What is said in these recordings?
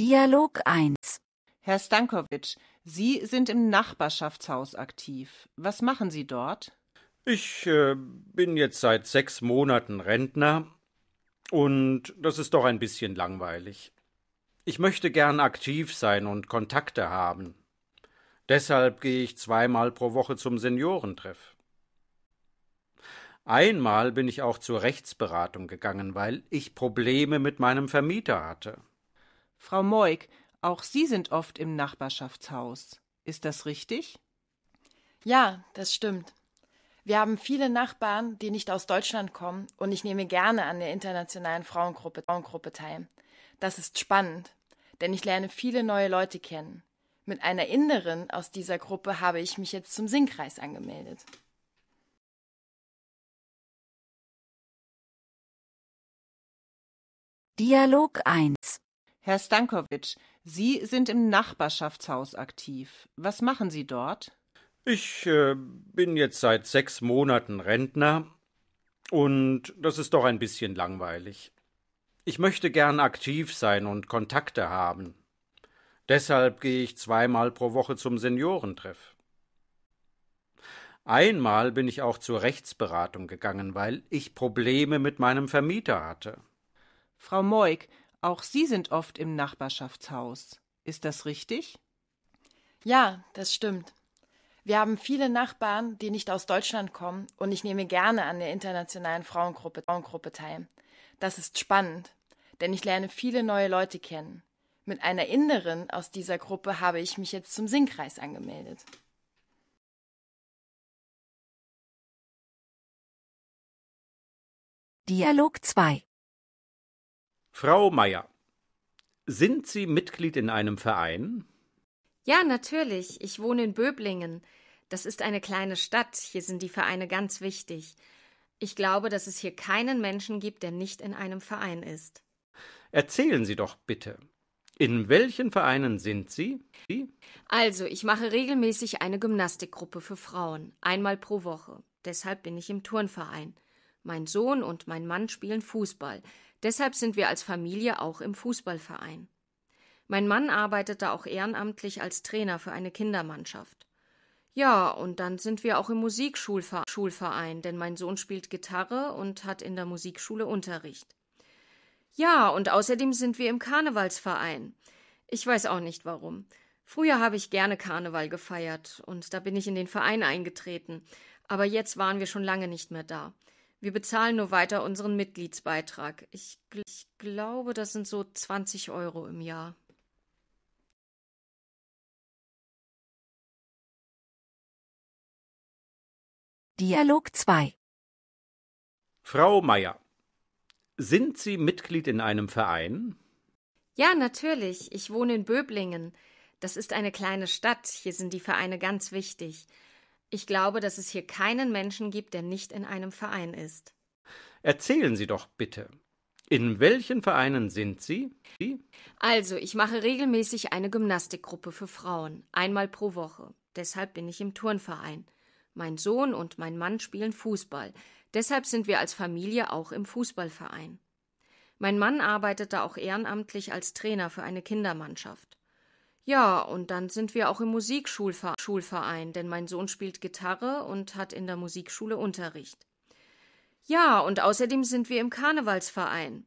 Dialog 1 Herr Stankovic, Sie sind im Nachbarschaftshaus aktiv. Was machen Sie dort? Ich äh, bin jetzt seit sechs Monaten Rentner und das ist doch ein bisschen langweilig. Ich möchte gern aktiv sein und Kontakte haben. Deshalb gehe ich zweimal pro Woche zum Seniorentreff. Einmal bin ich auch zur Rechtsberatung gegangen, weil ich Probleme mit meinem Vermieter hatte. Frau Moik, auch Sie sind oft im Nachbarschaftshaus. Ist das richtig? Ja, das stimmt. Wir haben viele Nachbarn, die nicht aus Deutschland kommen, und ich nehme gerne an der internationalen Frauengruppe, Frauengruppe teil. Das ist spannend, denn ich lerne viele neue Leute kennen. Mit einer Inderin aus dieser Gruppe habe ich mich jetzt zum Singkreis angemeldet. Dialog 1 Herr Stankovic, Sie sind im Nachbarschaftshaus aktiv. Was machen Sie dort? Ich äh, bin jetzt seit sechs Monaten Rentner und das ist doch ein bisschen langweilig. Ich möchte gern aktiv sein und Kontakte haben. Deshalb gehe ich zweimal pro Woche zum Seniorentreff. Einmal bin ich auch zur Rechtsberatung gegangen, weil ich Probleme mit meinem Vermieter hatte. Frau Moik, auch Sie sind oft im Nachbarschaftshaus. Ist das richtig? Ja, das stimmt. Wir haben viele Nachbarn, die nicht aus Deutschland kommen, und ich nehme gerne an der internationalen Frauengruppe, Frauengruppe teil. Das ist spannend, denn ich lerne viele neue Leute kennen. Mit einer Inderin aus dieser Gruppe habe ich mich jetzt zum Singkreis angemeldet. Dialog 2 Frau Meier, sind Sie Mitglied in einem Verein? Ja, natürlich. Ich wohne in Böblingen. Das ist eine kleine Stadt. Hier sind die Vereine ganz wichtig. Ich glaube, dass es hier keinen Menschen gibt, der nicht in einem Verein ist. Erzählen Sie doch bitte. In welchen Vereinen sind Sie? Sie? Also, ich mache regelmäßig eine Gymnastikgruppe für Frauen, einmal pro Woche. Deshalb bin ich im Turnverein. Mein Sohn und mein Mann spielen Fußball. Deshalb sind wir als Familie auch im Fußballverein. Mein Mann arbeitet da auch ehrenamtlich als Trainer für eine Kindermannschaft. Ja, und dann sind wir auch im Musikschulverein, denn mein Sohn spielt Gitarre und hat in der Musikschule Unterricht. Ja, und außerdem sind wir im Karnevalsverein. Ich weiß auch nicht warum. Früher habe ich gerne Karneval gefeiert und da bin ich in den Verein eingetreten, aber jetzt waren wir schon lange nicht mehr da. Wir bezahlen nur weiter unseren Mitgliedsbeitrag. Ich, ich glaube, das sind so 20 Euro im Jahr. Dialog 2 Frau Meier, sind Sie Mitglied in einem Verein? Ja, natürlich. Ich wohne in Böblingen. Das ist eine kleine Stadt. Hier sind die Vereine ganz wichtig. Ich glaube, dass es hier keinen Menschen gibt, der nicht in einem Verein ist. Erzählen Sie doch bitte. In welchen Vereinen sind Sie? Sie? Also, ich mache regelmäßig eine Gymnastikgruppe für Frauen, einmal pro Woche. Deshalb bin ich im Turnverein. Mein Sohn und mein Mann spielen Fußball. Deshalb sind wir als Familie auch im Fußballverein. Mein Mann arbeitet da auch ehrenamtlich als Trainer für eine Kindermannschaft. Ja, und dann sind wir auch im Musikschulverein, denn mein Sohn spielt Gitarre und hat in der Musikschule Unterricht. Ja, und außerdem sind wir im Karnevalsverein.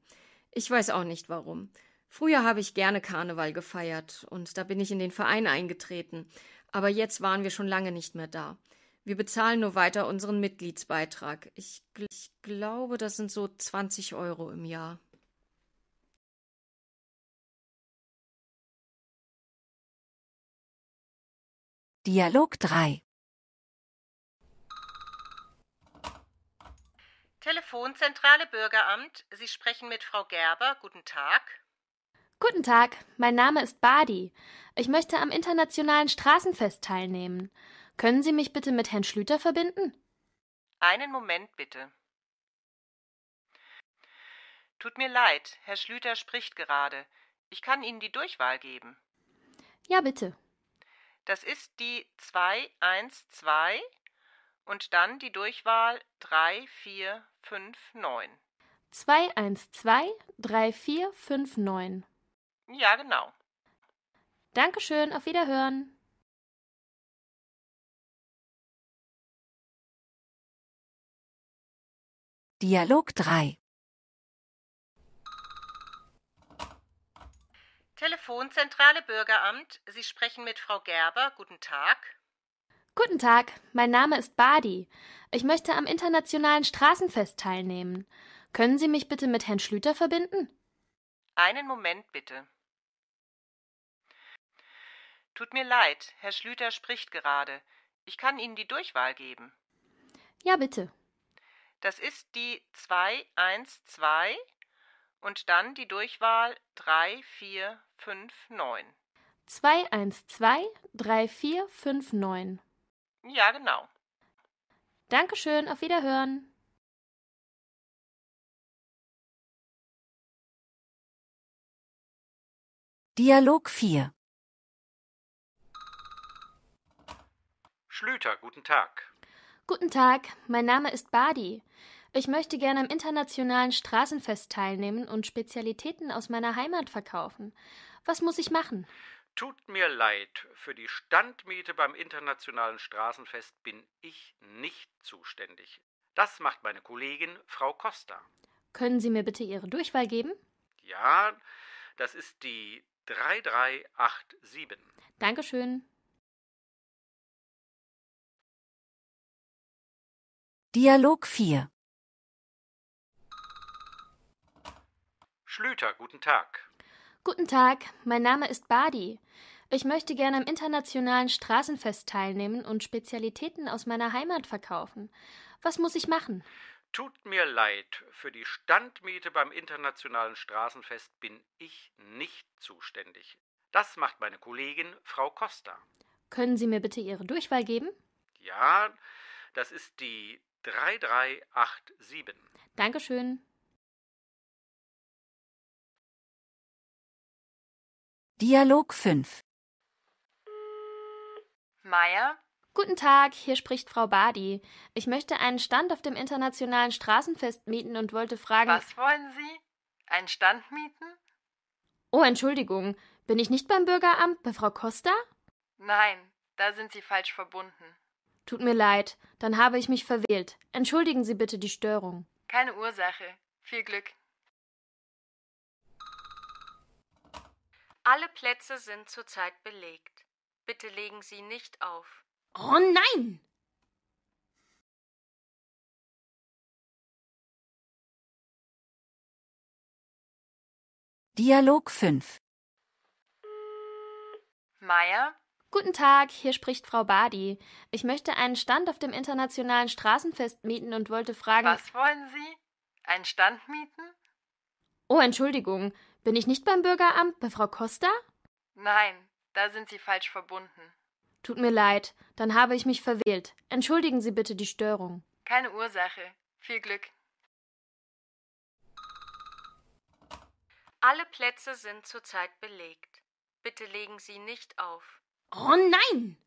Ich weiß auch nicht warum. Früher habe ich gerne Karneval gefeiert und da bin ich in den Verein eingetreten, aber jetzt waren wir schon lange nicht mehr da. Wir bezahlen nur weiter unseren Mitgliedsbeitrag. Ich, ich glaube, das sind so 20 Euro im Jahr. Dialog 3 Telefonzentrale Bürgeramt, Sie sprechen mit Frau Gerber. Guten Tag. Guten Tag, mein Name ist Badi. Ich möchte am internationalen Straßenfest teilnehmen. Können Sie mich bitte mit Herrn Schlüter verbinden? Einen Moment bitte. Tut mir leid, Herr Schlüter spricht gerade. Ich kann Ihnen die Durchwahl geben. Ja, bitte. Das ist die 212 und dann die Durchwahl 3459. 212 3459. Ja, genau. Dankeschön, auf Wiederhören. Dialog 3 Telefonzentrale Bürgeramt, Sie sprechen mit Frau Gerber. Guten Tag. Guten Tag, mein Name ist Badi. Ich möchte am Internationalen Straßenfest teilnehmen. Können Sie mich bitte mit Herrn Schlüter verbinden? Einen Moment bitte. Tut mir leid, Herr Schlüter spricht gerade. Ich kann Ihnen die Durchwahl geben. Ja, bitte. Das ist die 212 und dann die Durchwahl 3459. 212 3459. Ja, genau. Dankeschön, auf Wiederhören. Dialog 4 Schlüter, guten Tag. Guten Tag, mein Name ist Badi. Ich möchte gerne am internationalen Straßenfest teilnehmen und Spezialitäten aus meiner Heimat verkaufen. Was muss ich machen? Tut mir leid, für die Standmiete beim internationalen Straßenfest bin ich nicht zuständig. Das macht meine Kollegin Frau Costa. Können Sie mir bitte Ihre Durchwahl geben? Ja, das ist die 3387. Dankeschön. Dialog 4 Schlüter, guten Tag. Guten Tag, mein Name ist Badi. Ich möchte gerne am internationalen Straßenfest teilnehmen und Spezialitäten aus meiner Heimat verkaufen. Was muss ich machen? Tut mir leid, für die Standmiete beim internationalen Straßenfest bin ich nicht zuständig. Das macht meine Kollegin Frau Costa. Können Sie mir bitte Ihre Durchwahl geben? Ja, das ist die 3387. Dankeschön. Dialog 5 Meier? Guten Tag, hier spricht Frau Badi. Ich möchte einen Stand auf dem Internationalen Straßenfest mieten und wollte fragen. Was wollen Sie? Einen Stand mieten? Oh, Entschuldigung. Bin ich nicht beim Bürgeramt, bei Frau Costa? Nein, da sind Sie falsch verbunden. Tut mir leid, dann habe ich mich verwählt. Entschuldigen Sie bitte die Störung. Keine Ursache. Viel Glück. Alle Plätze sind zurzeit belegt. Bitte legen Sie nicht auf. Oh nein! Dialog 5 Meier? Guten Tag, hier spricht Frau Badi. Ich möchte einen Stand auf dem Internationalen Straßenfest mieten und wollte fragen. Was wollen Sie? Einen Stand mieten? Oh, Entschuldigung. Bin ich nicht beim Bürgeramt bei Frau Costa? Nein, da sind Sie falsch verbunden. Tut mir leid, dann habe ich mich verwählt. Entschuldigen Sie bitte die Störung. Keine Ursache. Viel Glück. Alle Plätze sind zurzeit belegt. Bitte legen Sie nicht auf. Oh nein!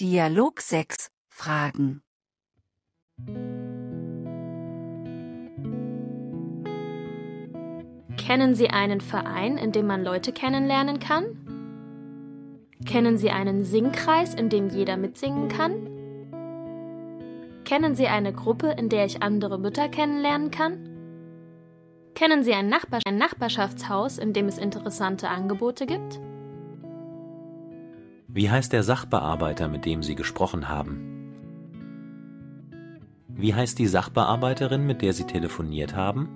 Dialog 6 Fragen. Kennen Sie einen Verein, in dem man Leute kennenlernen kann? Kennen Sie einen Singkreis, in dem jeder mitsingen kann? Kennen Sie eine Gruppe, in der ich andere Mütter kennenlernen kann? Kennen Sie ein, Nachbar ein Nachbarschaftshaus, in dem es interessante Angebote gibt? Wie heißt der Sachbearbeiter, mit dem Sie gesprochen haben? Wie heißt die Sachbearbeiterin, mit der Sie telefoniert haben?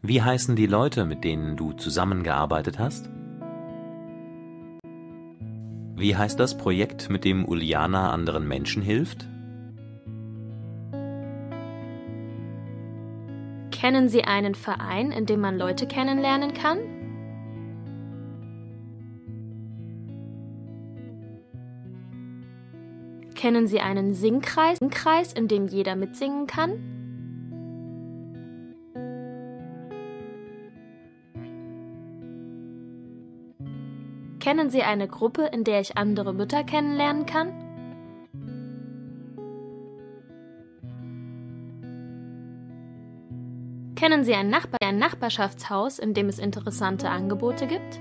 Wie heißen die Leute, mit denen du zusammengearbeitet hast? Wie heißt das Projekt, mit dem Uliana anderen Menschen hilft? Kennen Sie einen Verein, in dem man Leute kennenlernen kann? Kennen Sie einen Singkreis, einen Kreis, in dem jeder mitsingen kann? Kennen Sie eine Gruppe, in der ich andere Mütter kennenlernen kann? Kennen Sie ein, Nachbar ein Nachbarschaftshaus, in dem es interessante Angebote gibt?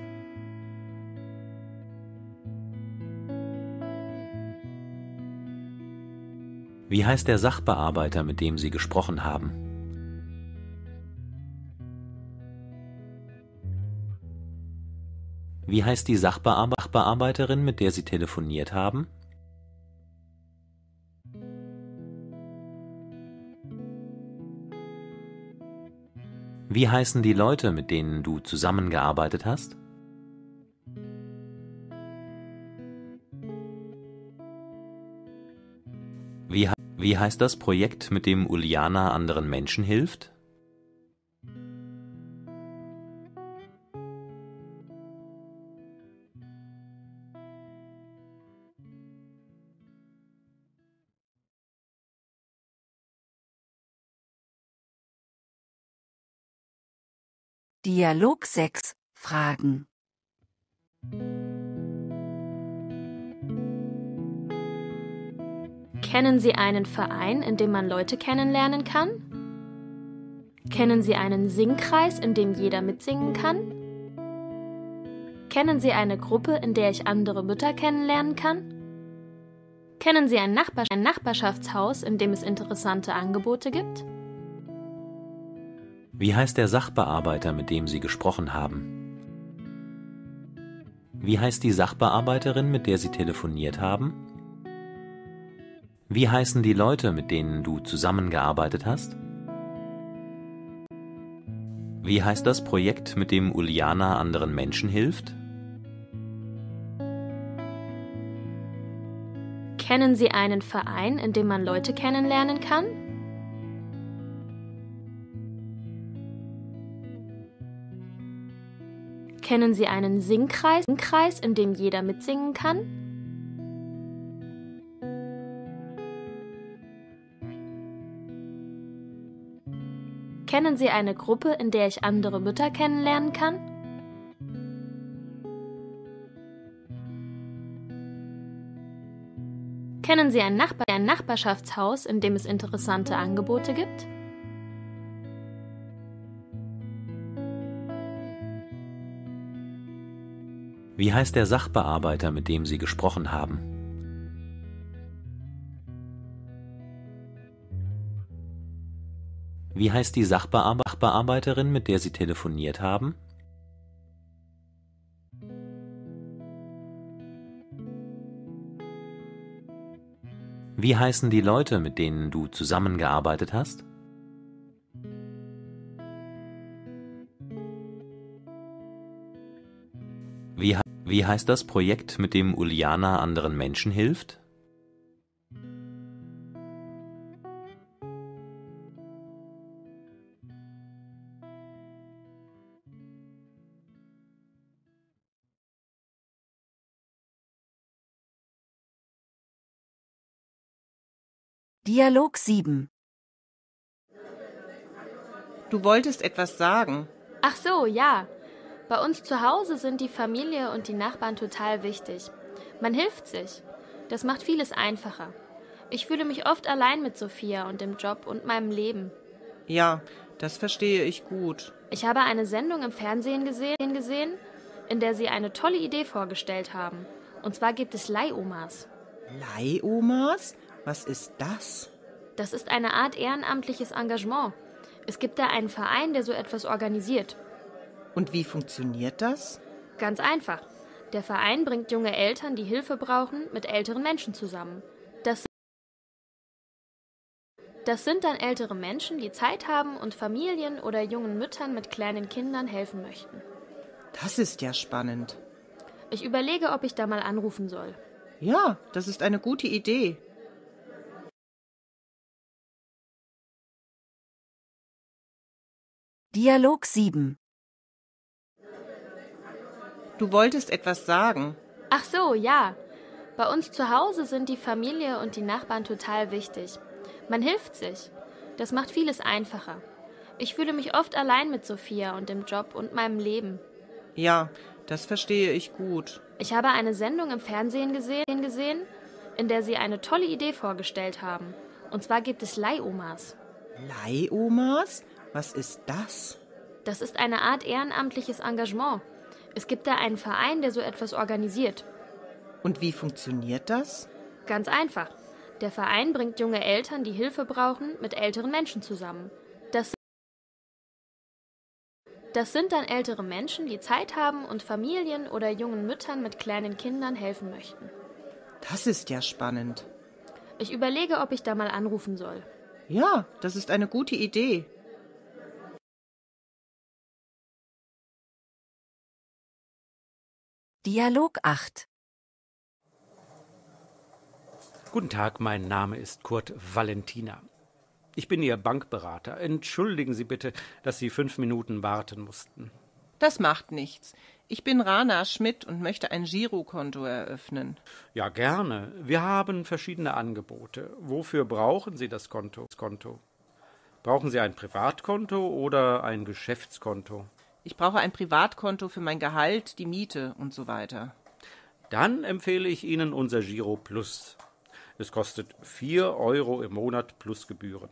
Wie heißt der Sachbearbeiter, mit dem Sie gesprochen haben? Wie heißt die Sachbearbeiterin, mit der Sie telefoniert haben? Wie heißen die Leute, mit denen du zusammengearbeitet hast? Wie heißt das Projekt, mit dem Uliana anderen Menschen hilft? Dialog 6 Fragen Kennen Sie einen Verein, in dem man Leute kennenlernen kann? Kennen Sie einen Singkreis, in dem jeder mitsingen kann? Kennen Sie eine Gruppe, in der ich andere Mütter kennenlernen kann? Kennen Sie ein, Nachbars ein Nachbarschaftshaus, in dem es interessante Angebote gibt? Wie heißt der Sachbearbeiter, mit dem Sie gesprochen haben? Wie heißt die Sachbearbeiterin, mit der Sie telefoniert haben? Wie heißen die Leute, mit denen du zusammengearbeitet hast? Wie heißt das Projekt, mit dem Uliana anderen Menschen hilft? Kennen Sie einen Verein, in dem man Leute kennenlernen kann? Kennen Sie einen Singkreis, in dem jeder mitsingen kann? Kennen Sie eine Gruppe, in der ich andere Mütter kennenlernen kann? Kennen Sie ein, Nachbar ein Nachbarschaftshaus, in dem es interessante Angebote gibt? Wie heißt der Sachbearbeiter, mit dem Sie gesprochen haben? Wie heißt die Sachbearbeiterin, mit der Sie telefoniert haben? Wie heißen die Leute, mit denen du zusammengearbeitet hast? Wie, wie heißt das Projekt, mit dem Uliana anderen Menschen hilft? Dialog 7 Du wolltest etwas sagen. Ach so, ja. Bei uns zu Hause sind die Familie und die Nachbarn total wichtig. Man hilft sich. Das macht vieles einfacher. Ich fühle mich oft allein mit Sophia und dem Job und meinem Leben. Ja, das verstehe ich gut. Ich habe eine Sendung im Fernsehen gesehen, gesehen in der sie eine tolle Idee vorgestellt haben. Und zwar gibt es Leihomas. Leihomas? Was ist das? Das ist eine Art ehrenamtliches Engagement. Es gibt da einen Verein, der so etwas organisiert. Und wie funktioniert das? Ganz einfach. Der Verein bringt junge Eltern, die Hilfe brauchen, mit älteren Menschen zusammen. Das das sind dann ältere Menschen, die Zeit haben und Familien oder jungen Müttern mit kleinen Kindern helfen möchten. Das ist ja spannend. Ich überlege, ob ich da mal anrufen soll. Ja, das ist eine gute Idee. Dialog 7 Du wolltest etwas sagen. Ach so, ja. Bei uns zu Hause sind die Familie und die Nachbarn total wichtig. Man hilft sich. Das macht vieles einfacher. Ich fühle mich oft allein mit Sophia und dem Job und meinem Leben. Ja, das verstehe ich gut. Ich habe eine Sendung im Fernsehen gesehen, gesehen in der sie eine tolle Idee vorgestellt haben. Und zwar gibt es Leihomas. Leihomas? Was ist das? Das ist eine Art ehrenamtliches Engagement. Es gibt da einen Verein, der so etwas organisiert. Und wie funktioniert das? Ganz einfach. Der Verein bringt junge Eltern, die Hilfe brauchen, mit älteren Menschen zusammen. Das das sind dann ältere Menschen, die Zeit haben und Familien oder jungen Müttern mit kleinen Kindern helfen möchten. Das ist ja spannend. Ich überlege, ob ich da mal anrufen soll. Ja, das ist eine gute Idee. Dialog 8 Guten Tag, mein Name ist Kurt Valentina. Ich bin Ihr Bankberater. Entschuldigen Sie bitte, dass Sie fünf Minuten warten mussten. Das macht nichts. Ich bin Rana Schmidt und möchte ein Girokonto eröffnen. Ja, gerne. Wir haben verschiedene Angebote. Wofür brauchen Sie das Konto? Brauchen Sie ein Privatkonto oder ein Geschäftskonto? ich brauche ein Privatkonto für mein Gehalt, die Miete und so weiter. Dann empfehle ich Ihnen unser Giro Plus. Es kostet 4 Euro im Monat plus Gebühren.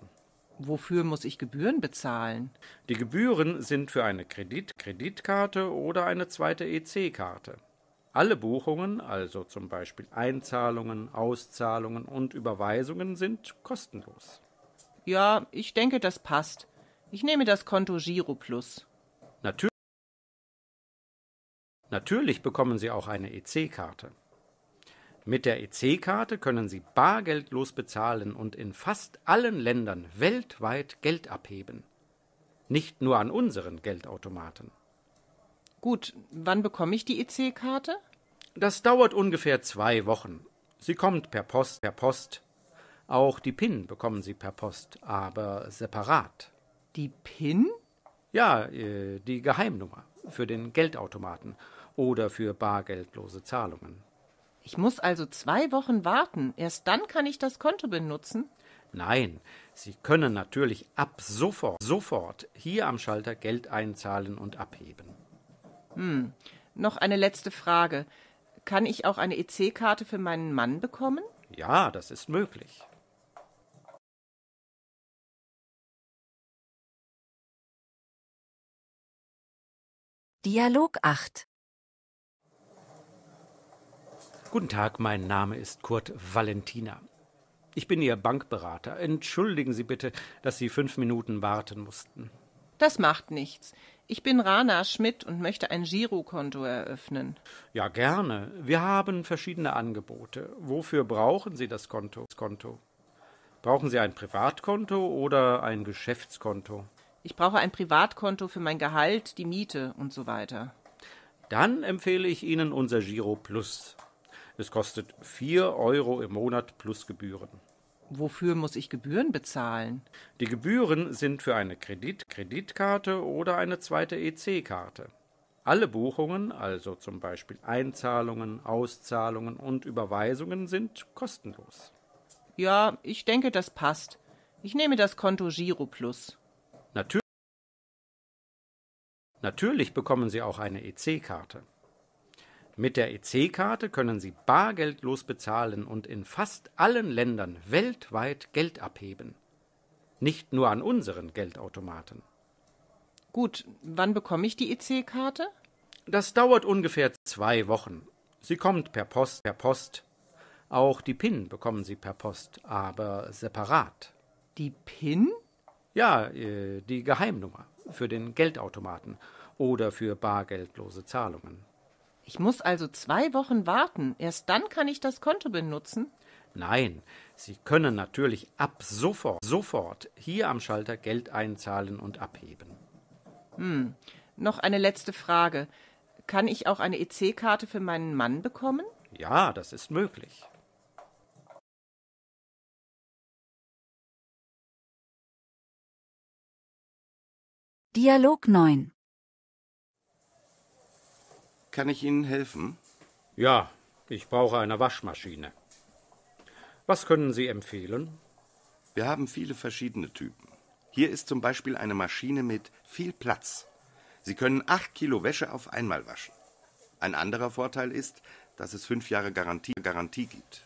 Wofür muss ich Gebühren bezahlen? Die Gebühren sind für eine Kredit Kreditkarte oder eine zweite EC-Karte. Alle Buchungen, also zum Beispiel Einzahlungen, Auszahlungen und Überweisungen, sind kostenlos. Ja, ich denke, das passt. Ich nehme das Konto Giro Plus. Natürlich bekommen Sie auch eine EC-Karte. Mit der EC-Karte können Sie bargeldlos bezahlen und in fast allen Ländern weltweit Geld abheben. Nicht nur an unseren Geldautomaten. Gut, wann bekomme ich die EC-Karte? Das dauert ungefähr zwei Wochen. Sie kommt per Post, per Post. Auch die PIN bekommen Sie per Post, aber separat. Die PIN? Ja, äh, die Geheimnummer für den Geldautomaten oder für bargeldlose Zahlungen. Ich muss also zwei Wochen warten. Erst dann kann ich das Konto benutzen. Nein, Sie können natürlich ab sofort, sofort hier am Schalter Geld einzahlen und abheben. Hm, noch eine letzte Frage. Kann ich auch eine EC-Karte für meinen Mann bekommen? Ja, das ist möglich. Dialog 8 Guten Tag, mein Name ist Kurt Valentina. Ich bin Ihr Bankberater. Entschuldigen Sie bitte, dass Sie fünf Minuten warten mussten. Das macht nichts. Ich bin Rana Schmidt und möchte ein Girokonto eröffnen. Ja, gerne. Wir haben verschiedene Angebote. Wofür brauchen Sie das Konto? Brauchen Sie ein Privatkonto oder ein Geschäftskonto? ich brauche ein Privatkonto für mein Gehalt, die Miete und so weiter. Dann empfehle ich Ihnen unser Giro Plus. Es kostet 4 Euro im Monat plus Gebühren. Wofür muss ich Gebühren bezahlen? Die Gebühren sind für eine Kredit Kreditkarte oder eine zweite EC-Karte. Alle Buchungen, also zum Beispiel Einzahlungen, Auszahlungen und Überweisungen, sind kostenlos. Ja, ich denke, das passt. Ich nehme das Konto Giro Plus. Natürlich bekommen Sie auch eine EC-Karte. Mit der EC-Karte können Sie bargeldlos bezahlen und in fast allen Ländern weltweit Geld abheben. Nicht nur an unseren Geldautomaten. Gut, wann bekomme ich die EC-Karte? Das dauert ungefähr zwei Wochen. Sie kommt per Post, per Post. Auch die PIN bekommen Sie per Post, aber separat. Die PIN? Ja, äh, die Geheimnummer für den Geldautomaten oder für bargeldlose Zahlungen. Ich muss also zwei Wochen warten. Erst dann kann ich das Konto benutzen. Nein, Sie können natürlich ab sofort, sofort hier am Schalter Geld einzahlen und abheben. Hm, noch eine letzte Frage. Kann ich auch eine EC-Karte für meinen Mann bekommen? Ja, das ist möglich. Dialog 9 Kann ich Ihnen helfen? Ja, ich brauche eine Waschmaschine. Was können Sie empfehlen? Wir haben viele verschiedene Typen. Hier ist zum Beispiel eine Maschine mit viel Platz. Sie können 8 Kilo Wäsche auf einmal waschen. Ein anderer Vorteil ist, dass es 5 Jahre Garantie, Garantie gibt.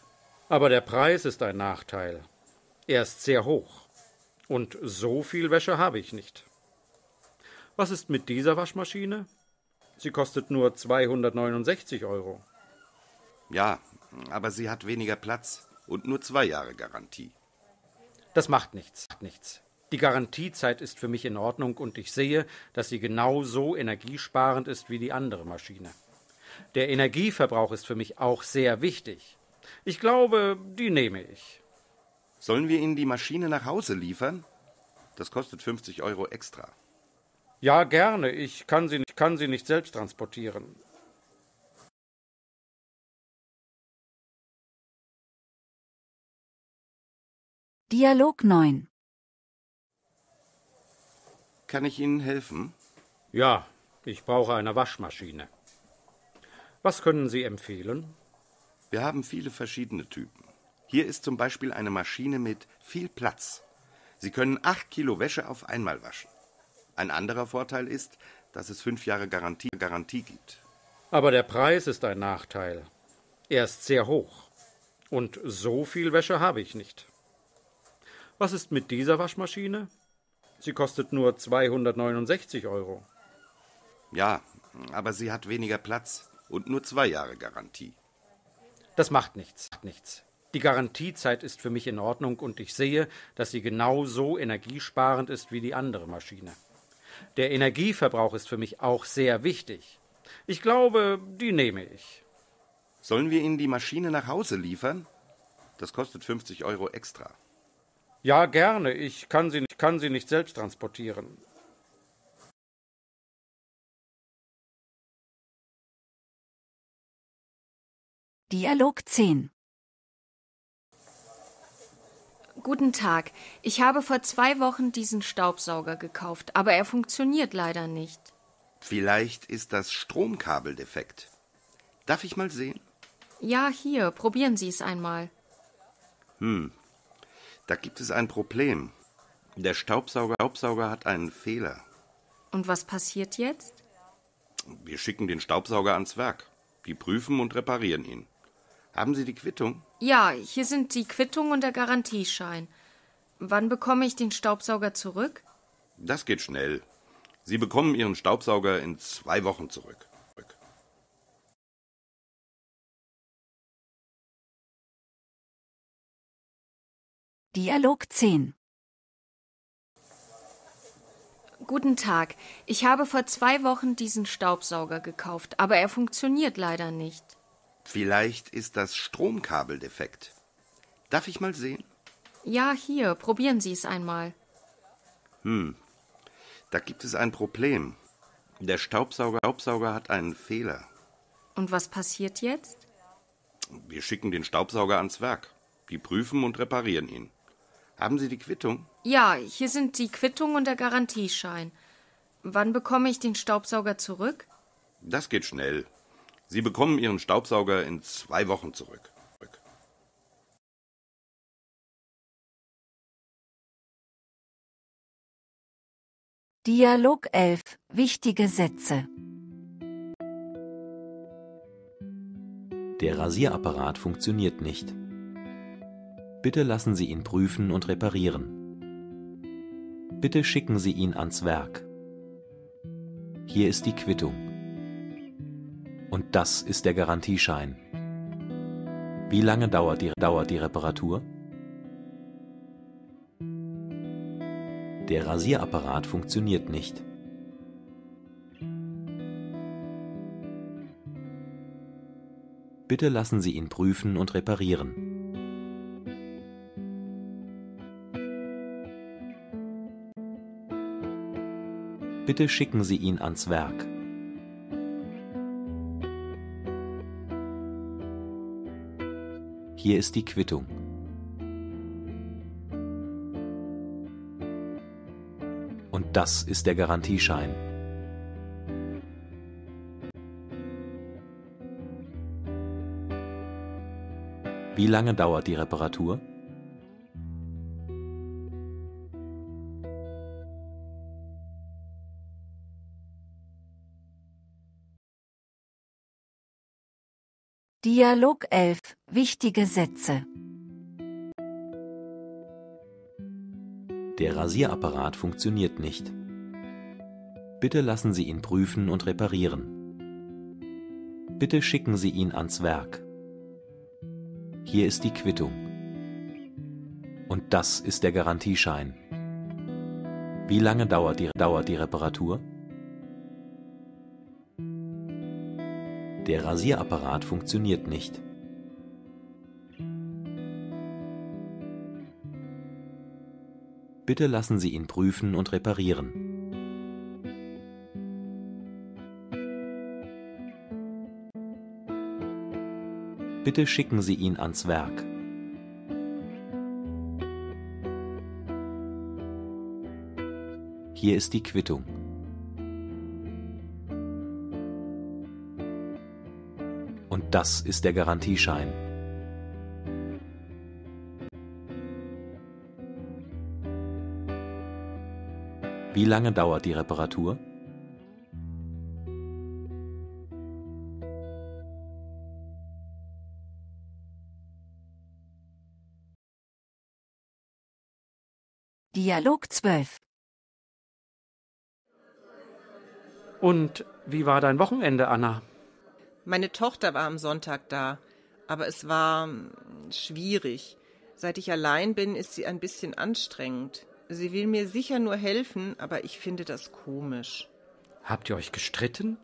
Aber der Preis ist ein Nachteil. Er ist sehr hoch. Und so viel Wäsche habe ich nicht. Was ist mit dieser Waschmaschine? Sie kostet nur 269 Euro. Ja, aber sie hat weniger Platz und nur zwei Jahre Garantie. Das macht nichts, nichts. Die Garantiezeit ist für mich in Ordnung und ich sehe, dass sie genauso energiesparend ist wie die andere Maschine. Der Energieverbrauch ist für mich auch sehr wichtig. Ich glaube, die nehme ich. Sollen wir Ihnen die Maschine nach Hause liefern? Das kostet 50 Euro extra. Ja, gerne. Ich kann sie, ich kann sie nicht selbst transportieren. Dialog 9 Kann ich Ihnen helfen? Ja, ich brauche eine Waschmaschine. Was können Sie empfehlen? Wir haben viele verschiedene Typen. Hier ist zum Beispiel eine Maschine mit viel Platz. Sie können acht Kilo Wäsche auf einmal waschen. Ein anderer Vorteil ist, dass es fünf Jahre Garantie, Garantie gibt. Aber der Preis ist ein Nachteil. Er ist sehr hoch. Und so viel Wäsche habe ich nicht. Was ist mit dieser Waschmaschine? Sie kostet nur 269 Euro. Ja, aber sie hat weniger Platz und nur zwei Jahre Garantie. Das macht nichts, nichts. Die Garantiezeit ist für mich in Ordnung und ich sehe, dass sie genauso energiesparend ist wie die andere Maschine. Der Energieverbrauch ist für mich auch sehr wichtig. Ich glaube, die nehme ich. Sollen wir Ihnen die Maschine nach Hause liefern? Das kostet 50 Euro extra. Ja, gerne. Ich kann sie, ich kann sie nicht selbst transportieren. Dialog 10 Guten Tag. Ich habe vor zwei Wochen diesen Staubsauger gekauft, aber er funktioniert leider nicht. Vielleicht ist das Stromkabel defekt. Darf ich mal sehen? Ja, hier, probieren Sie es einmal. Hm, da gibt es ein Problem. Der Staubsauger, Staubsauger hat einen Fehler. Und was passiert jetzt? Wir schicken den Staubsauger ans Werk. Die prüfen und reparieren ihn. Haben Sie die Quittung? Ja, hier sind die Quittung und der Garantieschein. Wann bekomme ich den Staubsauger zurück? Das geht schnell. Sie bekommen Ihren Staubsauger in zwei Wochen zurück. Dialog 10 Guten Tag. Ich habe vor zwei Wochen diesen Staubsauger gekauft, aber er funktioniert leider nicht. Vielleicht ist das Stromkabel defekt. Darf ich mal sehen? Ja, hier, probieren Sie es einmal. Hm, da gibt es ein Problem. Der Staubsauger, Staubsauger hat einen Fehler. Und was passiert jetzt? Wir schicken den Staubsauger ans Werk. Die prüfen und reparieren ihn. Haben Sie die Quittung? Ja, hier sind die Quittung und der Garantieschein. Wann bekomme ich den Staubsauger zurück? Das geht schnell. Sie bekommen Ihren Staubsauger in zwei Wochen zurück. Dialog 11. Wichtige Sätze. Der Rasierapparat funktioniert nicht. Bitte lassen Sie ihn prüfen und reparieren. Bitte schicken Sie ihn ans Werk. Hier ist die Quittung. Und das ist der Garantieschein. Wie lange dauert die, dauert die Reparatur? Der Rasierapparat funktioniert nicht. Bitte lassen Sie ihn prüfen und reparieren. Bitte schicken Sie ihn ans Werk. Hier ist die Quittung. Und das ist der Garantieschein. Wie lange dauert die Reparatur? Dialog 11 Wichtige Sätze Der Rasierapparat funktioniert nicht. Bitte lassen Sie ihn prüfen und reparieren. Bitte schicken Sie ihn ans Werk. Hier ist die Quittung. Und das ist der Garantieschein. Wie lange dauert die, dauert die Reparatur? Der Rasierapparat funktioniert nicht. Bitte lassen Sie ihn prüfen und reparieren. Bitte schicken Sie ihn ans Werk. Hier ist die Quittung. Das ist der Garantieschein. Wie lange dauert die Reparatur? Dialog 12 Und wie war dein Wochenende, Anna? Meine Tochter war am Sonntag da, aber es war hm, schwierig. Seit ich allein bin, ist sie ein bisschen anstrengend. Sie will mir sicher nur helfen, aber ich finde das komisch. Habt ihr euch gestritten?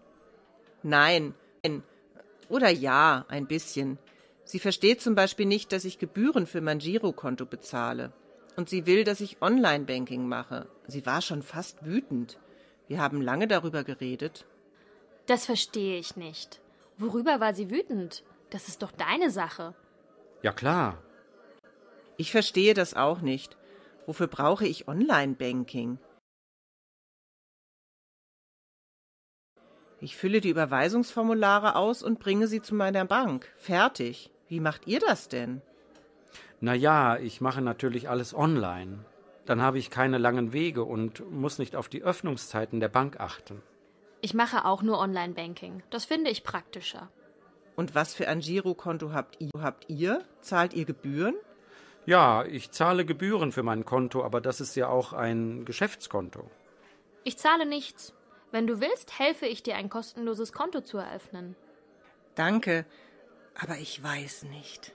Nein. Oder ja, ein bisschen. Sie versteht zum Beispiel nicht, dass ich Gebühren für mein Girokonto bezahle. Und sie will, dass ich Online-Banking mache. Sie war schon fast wütend. Wir haben lange darüber geredet. Das verstehe ich nicht. Worüber war sie wütend? Das ist doch deine Sache. Ja klar. Ich verstehe das auch nicht. Wofür brauche ich Online-Banking? Ich fülle die Überweisungsformulare aus und bringe sie zu meiner Bank. Fertig. Wie macht ihr das denn? Na ja, ich mache natürlich alles online. Dann habe ich keine langen Wege und muss nicht auf die Öffnungszeiten der Bank achten. Ich mache auch nur Online-Banking. Das finde ich praktischer. Und was für ein Girokonto habt ihr? habt ihr? Zahlt ihr Gebühren? Ja, ich zahle Gebühren für mein Konto, aber das ist ja auch ein Geschäftskonto. Ich zahle nichts. Wenn du willst, helfe ich dir, ein kostenloses Konto zu eröffnen. Danke, aber ich weiß nicht.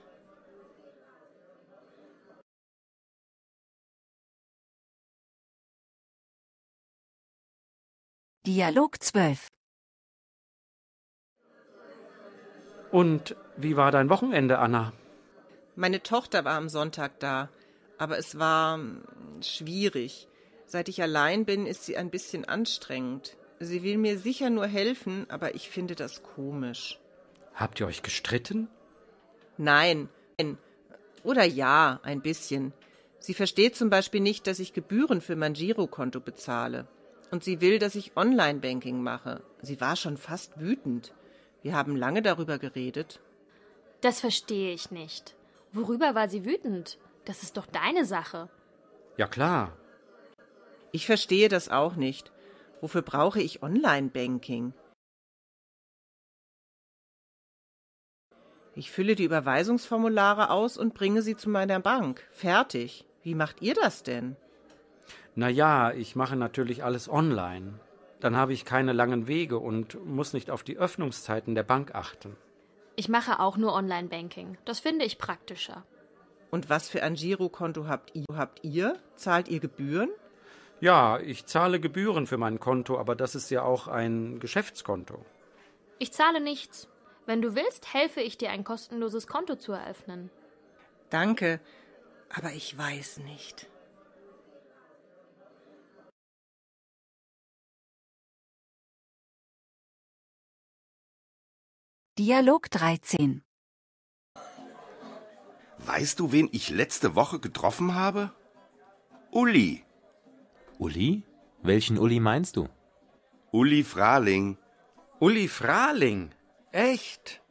Dialog 12 Und wie war dein Wochenende, Anna? Meine Tochter war am Sonntag da, aber es war hm, schwierig. Seit ich allein bin, ist sie ein bisschen anstrengend. Sie will mir sicher nur helfen, aber ich finde das komisch. Habt ihr euch gestritten? Nein. Oder ja, ein bisschen. Sie versteht zum Beispiel nicht, dass ich Gebühren für mein Girokonto bezahle und sie will, dass ich Online-Banking mache. Sie war schon fast wütend. Wir haben lange darüber geredet. Das verstehe ich nicht. Worüber war sie wütend? Das ist doch deine Sache. Ja klar. Ich verstehe das auch nicht. Wofür brauche ich Online-Banking? Ich fülle die Überweisungsformulare aus und bringe sie zu meiner Bank. Fertig. Wie macht ihr das denn? naja, ich mache natürlich alles online. Dann habe ich keine langen Wege und muss nicht auf die Öffnungszeiten der Bank achten. Ich mache auch nur Online-Banking. Das finde ich praktischer. Und was für ein Girokonto habt ihr? habt ihr? Zahlt ihr Gebühren? Ja, ich zahle Gebühren für mein Konto, aber das ist ja auch ein Geschäftskonto. Ich zahle nichts. Wenn du willst, helfe ich dir, ein kostenloses Konto zu eröffnen. Danke, aber ich weiß nicht. Dialog 13. Weißt du, wen ich letzte Woche getroffen habe? Uli. Uli? Welchen Uli meinst du? Uli Frahling. Uli Frahling? Echt?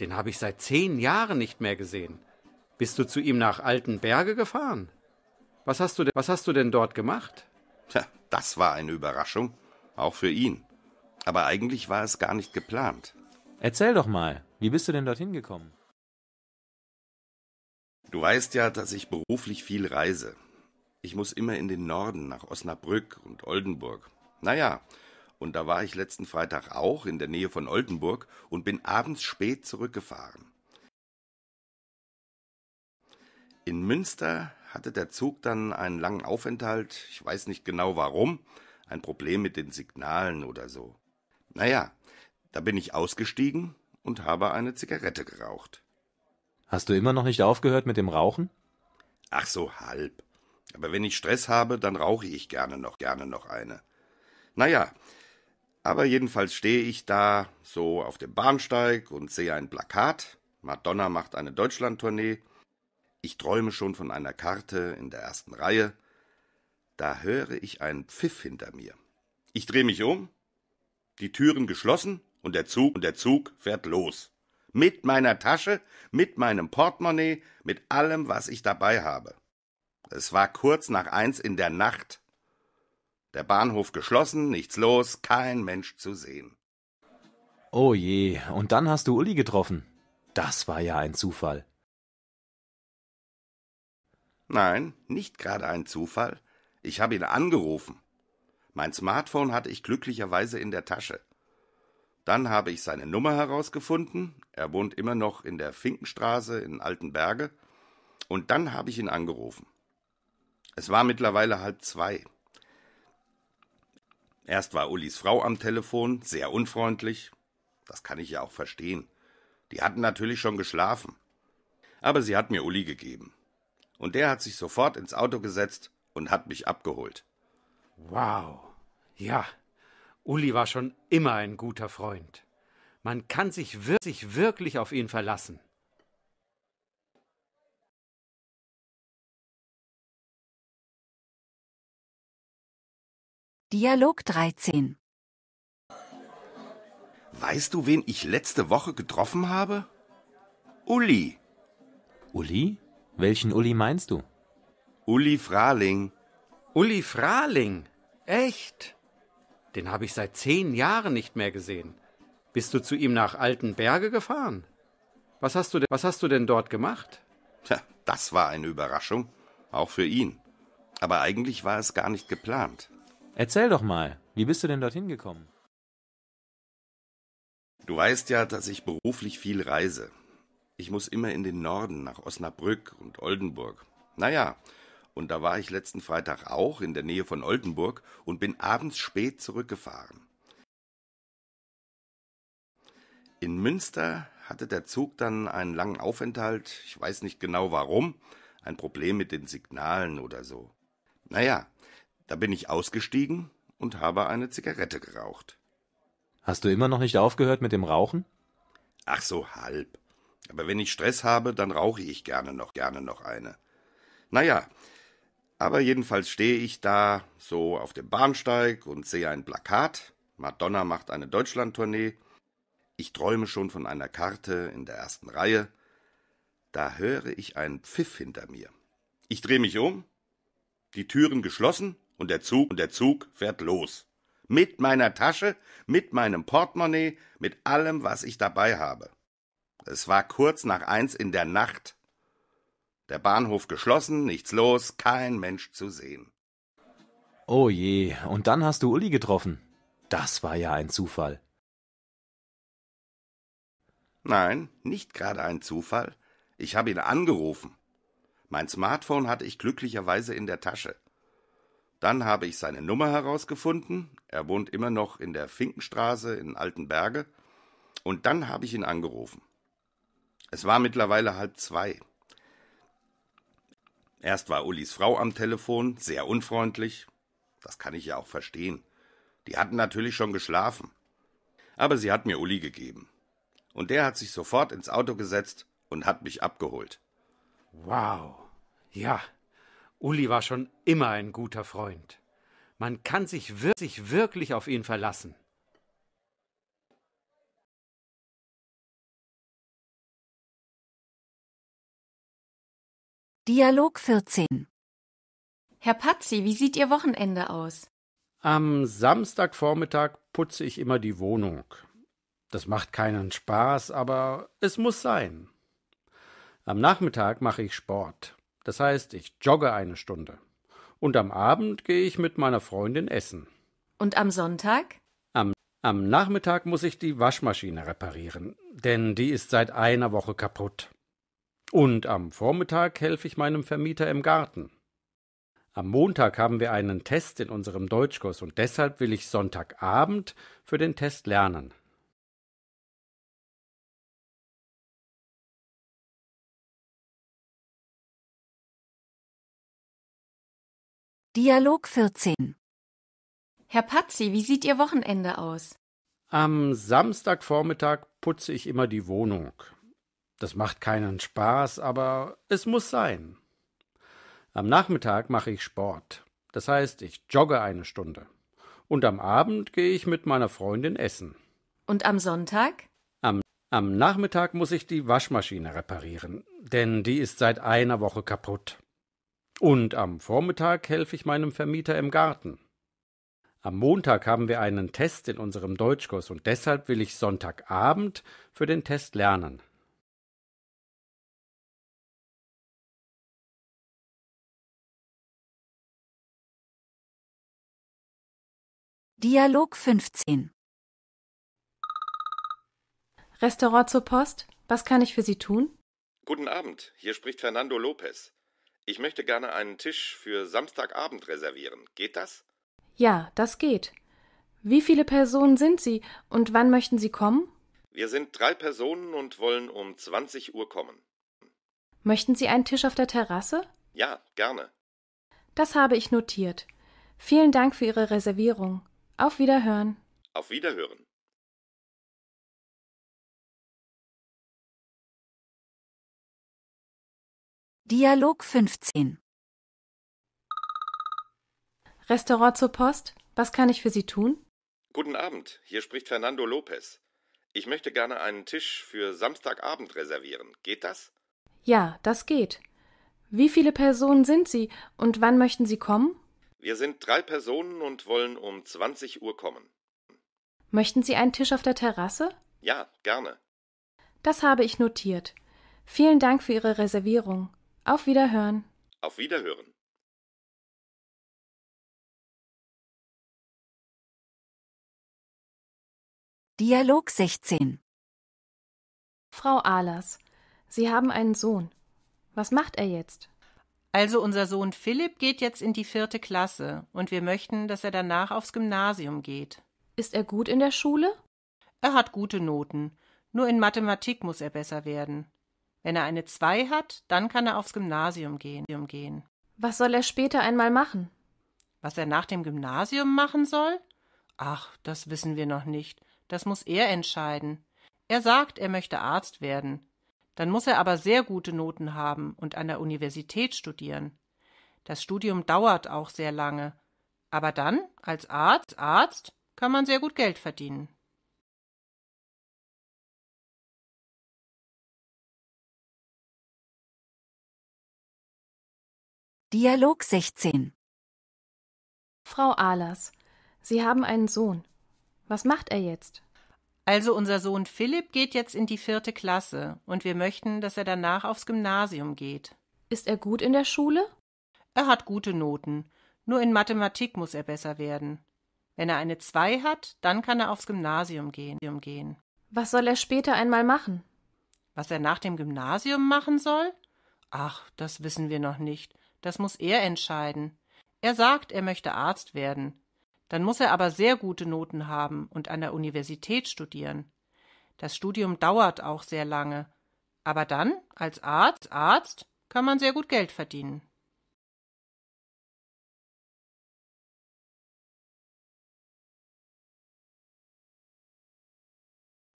Den habe ich seit zehn Jahren nicht mehr gesehen. Bist du zu ihm nach Alten Berge gefahren? Was hast du, denn, was hast du denn dort gemacht? Tja, das war eine Überraschung. Auch für ihn. Aber eigentlich war es gar nicht geplant. Erzähl doch mal, wie bist du denn dorthin gekommen? Du weißt ja, dass ich beruflich viel reise. Ich muss immer in den Norden, nach Osnabrück und Oldenburg. Naja, und da war ich letzten Freitag auch in der Nähe von Oldenburg und bin abends spät zurückgefahren. In Münster hatte der Zug dann einen langen Aufenthalt, ich weiß nicht genau warum, ein Problem mit den Signalen oder so. Naja, da bin ich ausgestiegen und habe eine Zigarette geraucht. Hast du immer noch nicht aufgehört mit dem Rauchen? Ach so halb. Aber wenn ich Stress habe, dann rauche ich gerne noch, gerne noch eine. Naja, aber jedenfalls stehe ich da so auf dem Bahnsteig und sehe ein Plakat. Madonna macht eine Deutschlandtournee. Ich träume schon von einer Karte in der ersten Reihe. Da höre ich einen Pfiff hinter mir. Ich drehe mich um, die Türen geschlossen und der Zug und der Zug fährt los. Mit meiner Tasche, mit meinem Portemonnaie, mit allem, was ich dabei habe. Es war kurz nach eins in der Nacht. Der Bahnhof geschlossen, nichts los, kein Mensch zu sehen. Oh je, und dann hast du Uli getroffen. Das war ja ein Zufall. Nein, nicht gerade ein Zufall. Ich habe ihn angerufen. Mein Smartphone hatte ich glücklicherweise in der Tasche. Dann habe ich seine Nummer herausgefunden. Er wohnt immer noch in der Finkenstraße in Altenberge. Und dann habe ich ihn angerufen. Es war mittlerweile halb zwei. Erst war Ullis Frau am Telefon, sehr unfreundlich. Das kann ich ja auch verstehen. Die hatten natürlich schon geschlafen. Aber sie hat mir Uli gegeben. Und der hat sich sofort ins Auto gesetzt und hat mich abgeholt. Wow. Ja, Uli war schon immer ein guter Freund. Man kann sich wirklich, wirklich auf ihn verlassen. Dialog 13 Weißt du, wen ich letzte Woche getroffen habe? Uli. Uli? Welchen Uli meinst du? Uli Frahling. Uli Frahling? Echt? Den habe ich seit zehn Jahren nicht mehr gesehen. Bist du zu ihm nach Alten Berge gefahren? Was hast du denn, was hast du denn dort gemacht? Tja, das war eine Überraschung. Auch für ihn. Aber eigentlich war es gar nicht geplant. Erzähl doch mal, wie bist du denn dorthin gekommen? Du weißt ja, dass ich beruflich viel reise. Ich muss immer in den Norden nach Osnabrück und Oldenburg. Naja, und da war ich letzten Freitag auch in der Nähe von Oldenburg und bin abends spät zurückgefahren. In Münster hatte der Zug dann einen langen Aufenthalt, ich weiß nicht genau warum, ein Problem mit den Signalen oder so. Naja, da bin ich ausgestiegen und habe eine Zigarette geraucht. Hast du immer noch nicht aufgehört mit dem Rauchen? Ach so, halb. Aber wenn ich Stress habe, dann rauche ich gerne noch, gerne noch eine. Naja, aber jedenfalls stehe ich da so auf dem Bahnsteig und sehe ein Plakat. Madonna macht eine Deutschlandtournee. Ich träume schon von einer Karte in der ersten Reihe. Da höre ich einen Pfiff hinter mir. Ich drehe mich um, die Türen geschlossen und der Zug und der Zug fährt los. Mit meiner Tasche, mit meinem Portemonnaie, mit allem, was ich dabei habe. Es war kurz nach eins in der Nacht. Der Bahnhof geschlossen, nichts los, kein Mensch zu sehen. Oh je, und dann hast du Uli getroffen. Das war ja ein Zufall. Nein, nicht gerade ein Zufall. Ich habe ihn angerufen. Mein Smartphone hatte ich glücklicherweise in der Tasche. Dann habe ich seine Nummer herausgefunden. Er wohnt immer noch in der Finkenstraße in Altenberge. Und dann habe ich ihn angerufen. Es war mittlerweile halb zwei. Erst war Ullis Frau am Telefon, sehr unfreundlich. Das kann ich ja auch verstehen. Die hatten natürlich schon geschlafen. Aber sie hat mir Uli gegeben. Und der hat sich sofort ins Auto gesetzt und hat mich abgeholt. Wow. Ja, Uli war schon immer ein guter Freund. Man kann sich wirklich, wirklich auf ihn verlassen. Dialog 14 Herr Patzi, wie sieht Ihr Wochenende aus? Am Samstagvormittag putze ich immer die Wohnung. Das macht keinen Spaß, aber es muss sein. Am Nachmittag mache ich Sport. Das heißt, ich jogge eine Stunde. Und am Abend gehe ich mit meiner Freundin essen. Und am Sonntag? Am, am Nachmittag muss ich die Waschmaschine reparieren, denn die ist seit einer Woche kaputt. Und am Vormittag helfe ich meinem Vermieter im Garten. Am Montag haben wir einen Test in unserem Deutschkurs und deshalb will ich Sonntagabend für den Test lernen. Dialog 14 Herr Patzi, wie sieht Ihr Wochenende aus? Am Samstagvormittag putze ich immer die Wohnung. Das macht keinen Spaß, aber es muss sein. Am Nachmittag mache ich Sport. Das heißt, ich jogge eine Stunde. Und am Abend gehe ich mit meiner Freundin essen. Und am Sonntag? Am, am Nachmittag muss ich die Waschmaschine reparieren, denn die ist seit einer Woche kaputt. Und am Vormittag helfe ich meinem Vermieter im Garten. Am Montag haben wir einen Test in unserem Deutschkurs und deshalb will ich Sonntagabend für den Test lernen. Dialog 15 Restaurant zur Post, was kann ich für Sie tun? Guten Abend, hier spricht Fernando Lopez. Ich möchte gerne einen Tisch für Samstagabend reservieren. Geht das? Ja, das geht. Wie viele Personen sind Sie und wann möchten Sie kommen? Wir sind drei Personen und wollen um 20 Uhr kommen. Möchten Sie einen Tisch auf der Terrasse? Ja, gerne. Das habe ich notiert. Vielen Dank für Ihre Reservierung. Auf Wiederhören. Auf Wiederhören. Dialog 15 Restaurant zur Post, was kann ich für Sie tun? Guten Abend, hier spricht Fernando Lopez. Ich möchte gerne einen Tisch für Samstagabend reservieren. Geht das? Ja, das geht. Wie viele Personen sind Sie und wann möchten Sie kommen? Wir sind drei Personen und wollen um 20 Uhr kommen. Möchten Sie einen Tisch auf der Terrasse? Ja, gerne. Das habe ich notiert. Vielen Dank für Ihre Reservierung. Auf Wiederhören. Auf Wiederhören. Dialog 16 Frau Ahlers, Sie haben einen Sohn. Was macht er jetzt? Also unser Sohn Philipp geht jetzt in die vierte Klasse und wir möchten, dass er danach aufs Gymnasium geht. Ist er gut in der Schule? Er hat gute Noten. Nur in Mathematik muss er besser werden. Wenn er eine Zwei hat, dann kann er aufs Gymnasium gehen. Was soll er später einmal machen? Was er nach dem Gymnasium machen soll? Ach, das wissen wir noch nicht. Das muss er entscheiden. Er sagt, er möchte Arzt werden. Dann muss er aber sehr gute Noten haben und an der Universität studieren. Das Studium dauert auch sehr lange. Aber dann, als Arzt, Arzt, kann man sehr gut Geld verdienen. Dialog 16 Frau Ahlers, Sie haben einen Sohn. Was macht er jetzt? Also unser Sohn Philipp geht jetzt in die vierte Klasse und wir möchten, dass er danach aufs Gymnasium geht. Ist er gut in der Schule? Er hat gute Noten. Nur in Mathematik muss er besser werden. Wenn er eine Zwei hat, dann kann er aufs Gymnasium gehen. Was soll er später einmal machen? Was er nach dem Gymnasium machen soll? Ach, das wissen wir noch nicht. Das muss er entscheiden. Er sagt, er möchte Arzt werden. Dann muss er aber sehr gute Noten haben und an der Universität studieren. Das Studium dauert auch sehr lange. Aber dann, als Arzt, Arzt, kann man sehr gut Geld verdienen.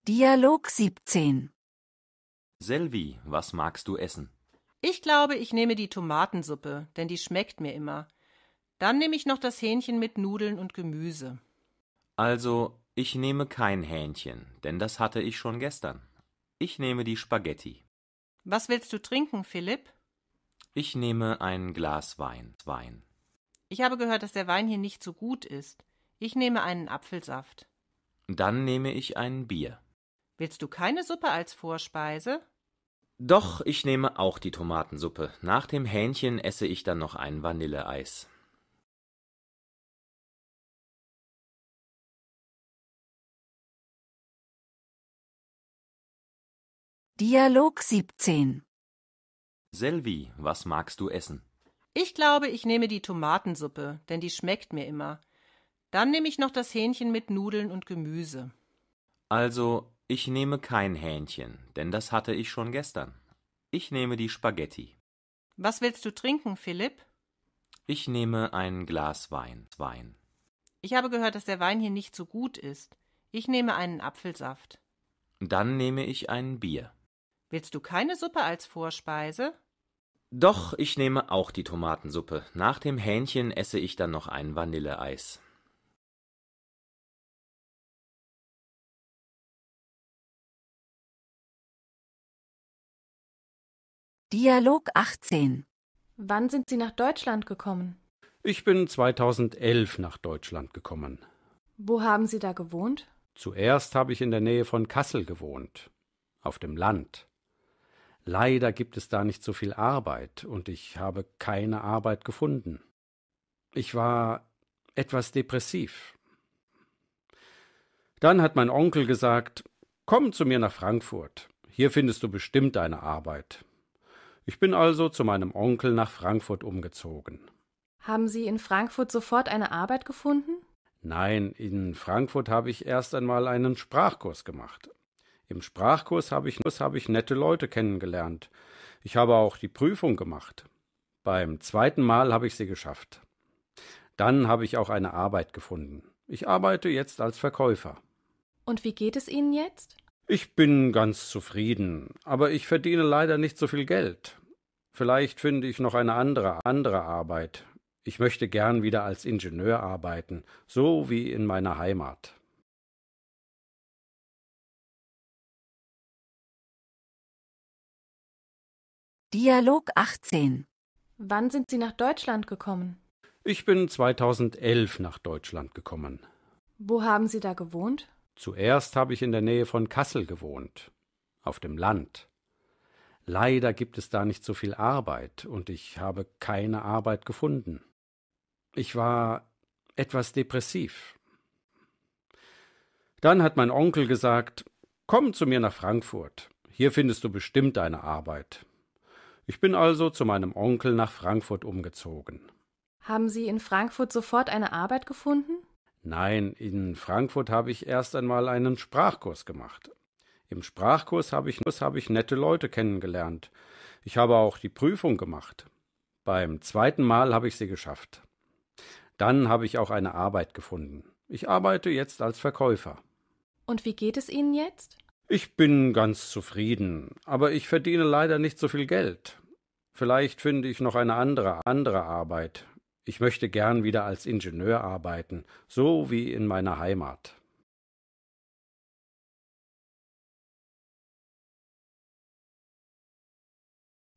Dialog 17 Selvi, was magst du essen? Ich glaube, ich nehme die Tomatensuppe, denn die schmeckt mir immer. Dann nehme ich noch das Hähnchen mit Nudeln und Gemüse. Also, ich nehme kein Hähnchen, denn das hatte ich schon gestern. Ich nehme die Spaghetti. Was willst du trinken, Philipp? Ich nehme ein Glas Wein. Wein. Ich habe gehört, dass der Wein hier nicht so gut ist. Ich nehme einen Apfelsaft. Dann nehme ich ein Bier. Willst du keine Suppe als Vorspeise? Doch, ich nehme auch die Tomatensuppe. Nach dem Hähnchen esse ich dann noch ein Vanilleeis. Dialog 17 Selvi, was magst du essen? Ich glaube, ich nehme die Tomatensuppe, denn die schmeckt mir immer. Dann nehme ich noch das Hähnchen mit Nudeln und Gemüse. Also, ich nehme kein Hähnchen, denn das hatte ich schon gestern. Ich nehme die Spaghetti. Was willst du trinken, Philipp? Ich nehme ein Glas Wein. Wein. Ich habe gehört, dass der Wein hier nicht so gut ist. Ich nehme einen Apfelsaft. Dann nehme ich ein Bier. Willst du keine Suppe als Vorspeise? Doch, ich nehme auch die Tomatensuppe. Nach dem Hähnchen esse ich dann noch ein Vanilleeis. Dialog 18 Wann sind Sie nach Deutschland gekommen? Ich bin 2011 nach Deutschland gekommen. Wo haben Sie da gewohnt? Zuerst habe ich in der Nähe von Kassel gewohnt, auf dem Land. Leider gibt es da nicht so viel Arbeit und ich habe keine Arbeit gefunden. Ich war etwas depressiv. Dann hat mein Onkel gesagt, komm zu mir nach Frankfurt. Hier findest du bestimmt eine Arbeit. Ich bin also zu meinem Onkel nach Frankfurt umgezogen. Haben Sie in Frankfurt sofort eine Arbeit gefunden? Nein, in Frankfurt habe ich erst einmal einen Sprachkurs gemacht. Im Sprachkurs habe ich, hab ich nette Leute kennengelernt. Ich habe auch die Prüfung gemacht. Beim zweiten Mal habe ich sie geschafft. Dann habe ich auch eine Arbeit gefunden. Ich arbeite jetzt als Verkäufer. Und wie geht es Ihnen jetzt? Ich bin ganz zufrieden, aber ich verdiene leider nicht so viel Geld. Vielleicht finde ich noch eine andere, andere Arbeit. Ich möchte gern wieder als Ingenieur arbeiten, so wie in meiner Heimat. Dialog 18. Wann sind Sie nach Deutschland gekommen? Ich bin 2011 nach Deutschland gekommen. Wo haben Sie da gewohnt? Zuerst habe ich in der Nähe von Kassel gewohnt, auf dem Land. Leider gibt es da nicht so viel Arbeit und ich habe keine Arbeit gefunden. Ich war etwas depressiv. Dann hat mein Onkel gesagt, komm zu mir nach Frankfurt. Hier findest du bestimmt eine Arbeit. Ich bin also zu meinem Onkel nach Frankfurt umgezogen. Haben Sie in Frankfurt sofort eine Arbeit gefunden? Nein, in Frankfurt habe ich erst einmal einen Sprachkurs gemacht. Im Sprachkurs habe ich, habe ich nette Leute kennengelernt. Ich habe auch die Prüfung gemacht. Beim zweiten Mal habe ich sie geschafft. Dann habe ich auch eine Arbeit gefunden. Ich arbeite jetzt als Verkäufer. Und wie geht es Ihnen jetzt? Ich bin ganz zufrieden, aber ich verdiene leider nicht so viel Geld. Vielleicht finde ich noch eine andere, andere Arbeit. Ich möchte gern wieder als Ingenieur arbeiten, so wie in meiner Heimat.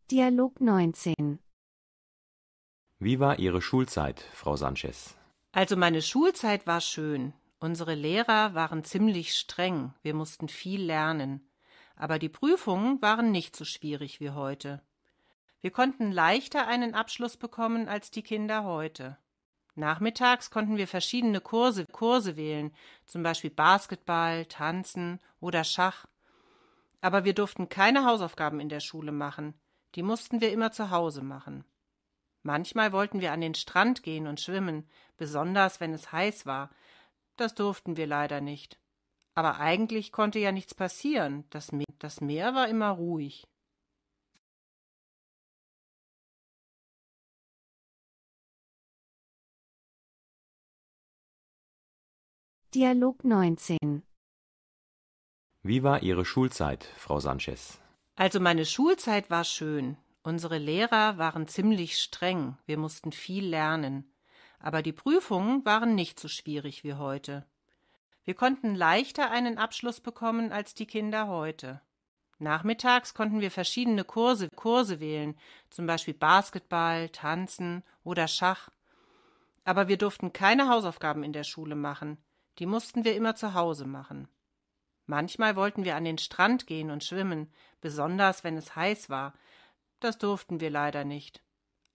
Dialog 19 Wie war Ihre Schulzeit, Frau Sanchez? Also meine Schulzeit war schön. Unsere Lehrer waren ziemlich streng, wir mussten viel lernen, aber die Prüfungen waren nicht so schwierig wie heute. Wir konnten leichter einen Abschluss bekommen als die Kinder heute. Nachmittags konnten wir verschiedene Kurse, Kurse wählen, zum Beispiel Basketball, Tanzen oder Schach. Aber wir durften keine Hausaufgaben in der Schule machen, die mussten wir immer zu Hause machen. Manchmal wollten wir an den Strand gehen und schwimmen, besonders wenn es heiß war, das durften wir leider nicht. Aber eigentlich konnte ja nichts passieren. Das Meer, das Meer war immer ruhig. Dialog 19 Wie war Ihre Schulzeit, Frau Sanchez? Also meine Schulzeit war schön. Unsere Lehrer waren ziemlich streng. Wir mussten viel lernen aber die Prüfungen waren nicht so schwierig wie heute. Wir konnten leichter einen Abschluss bekommen als die Kinder heute. Nachmittags konnten wir verschiedene Kurse, Kurse wählen, zum Beispiel Basketball, Tanzen oder Schach. Aber wir durften keine Hausaufgaben in der Schule machen. Die mussten wir immer zu Hause machen. Manchmal wollten wir an den Strand gehen und schwimmen, besonders wenn es heiß war. Das durften wir leider nicht.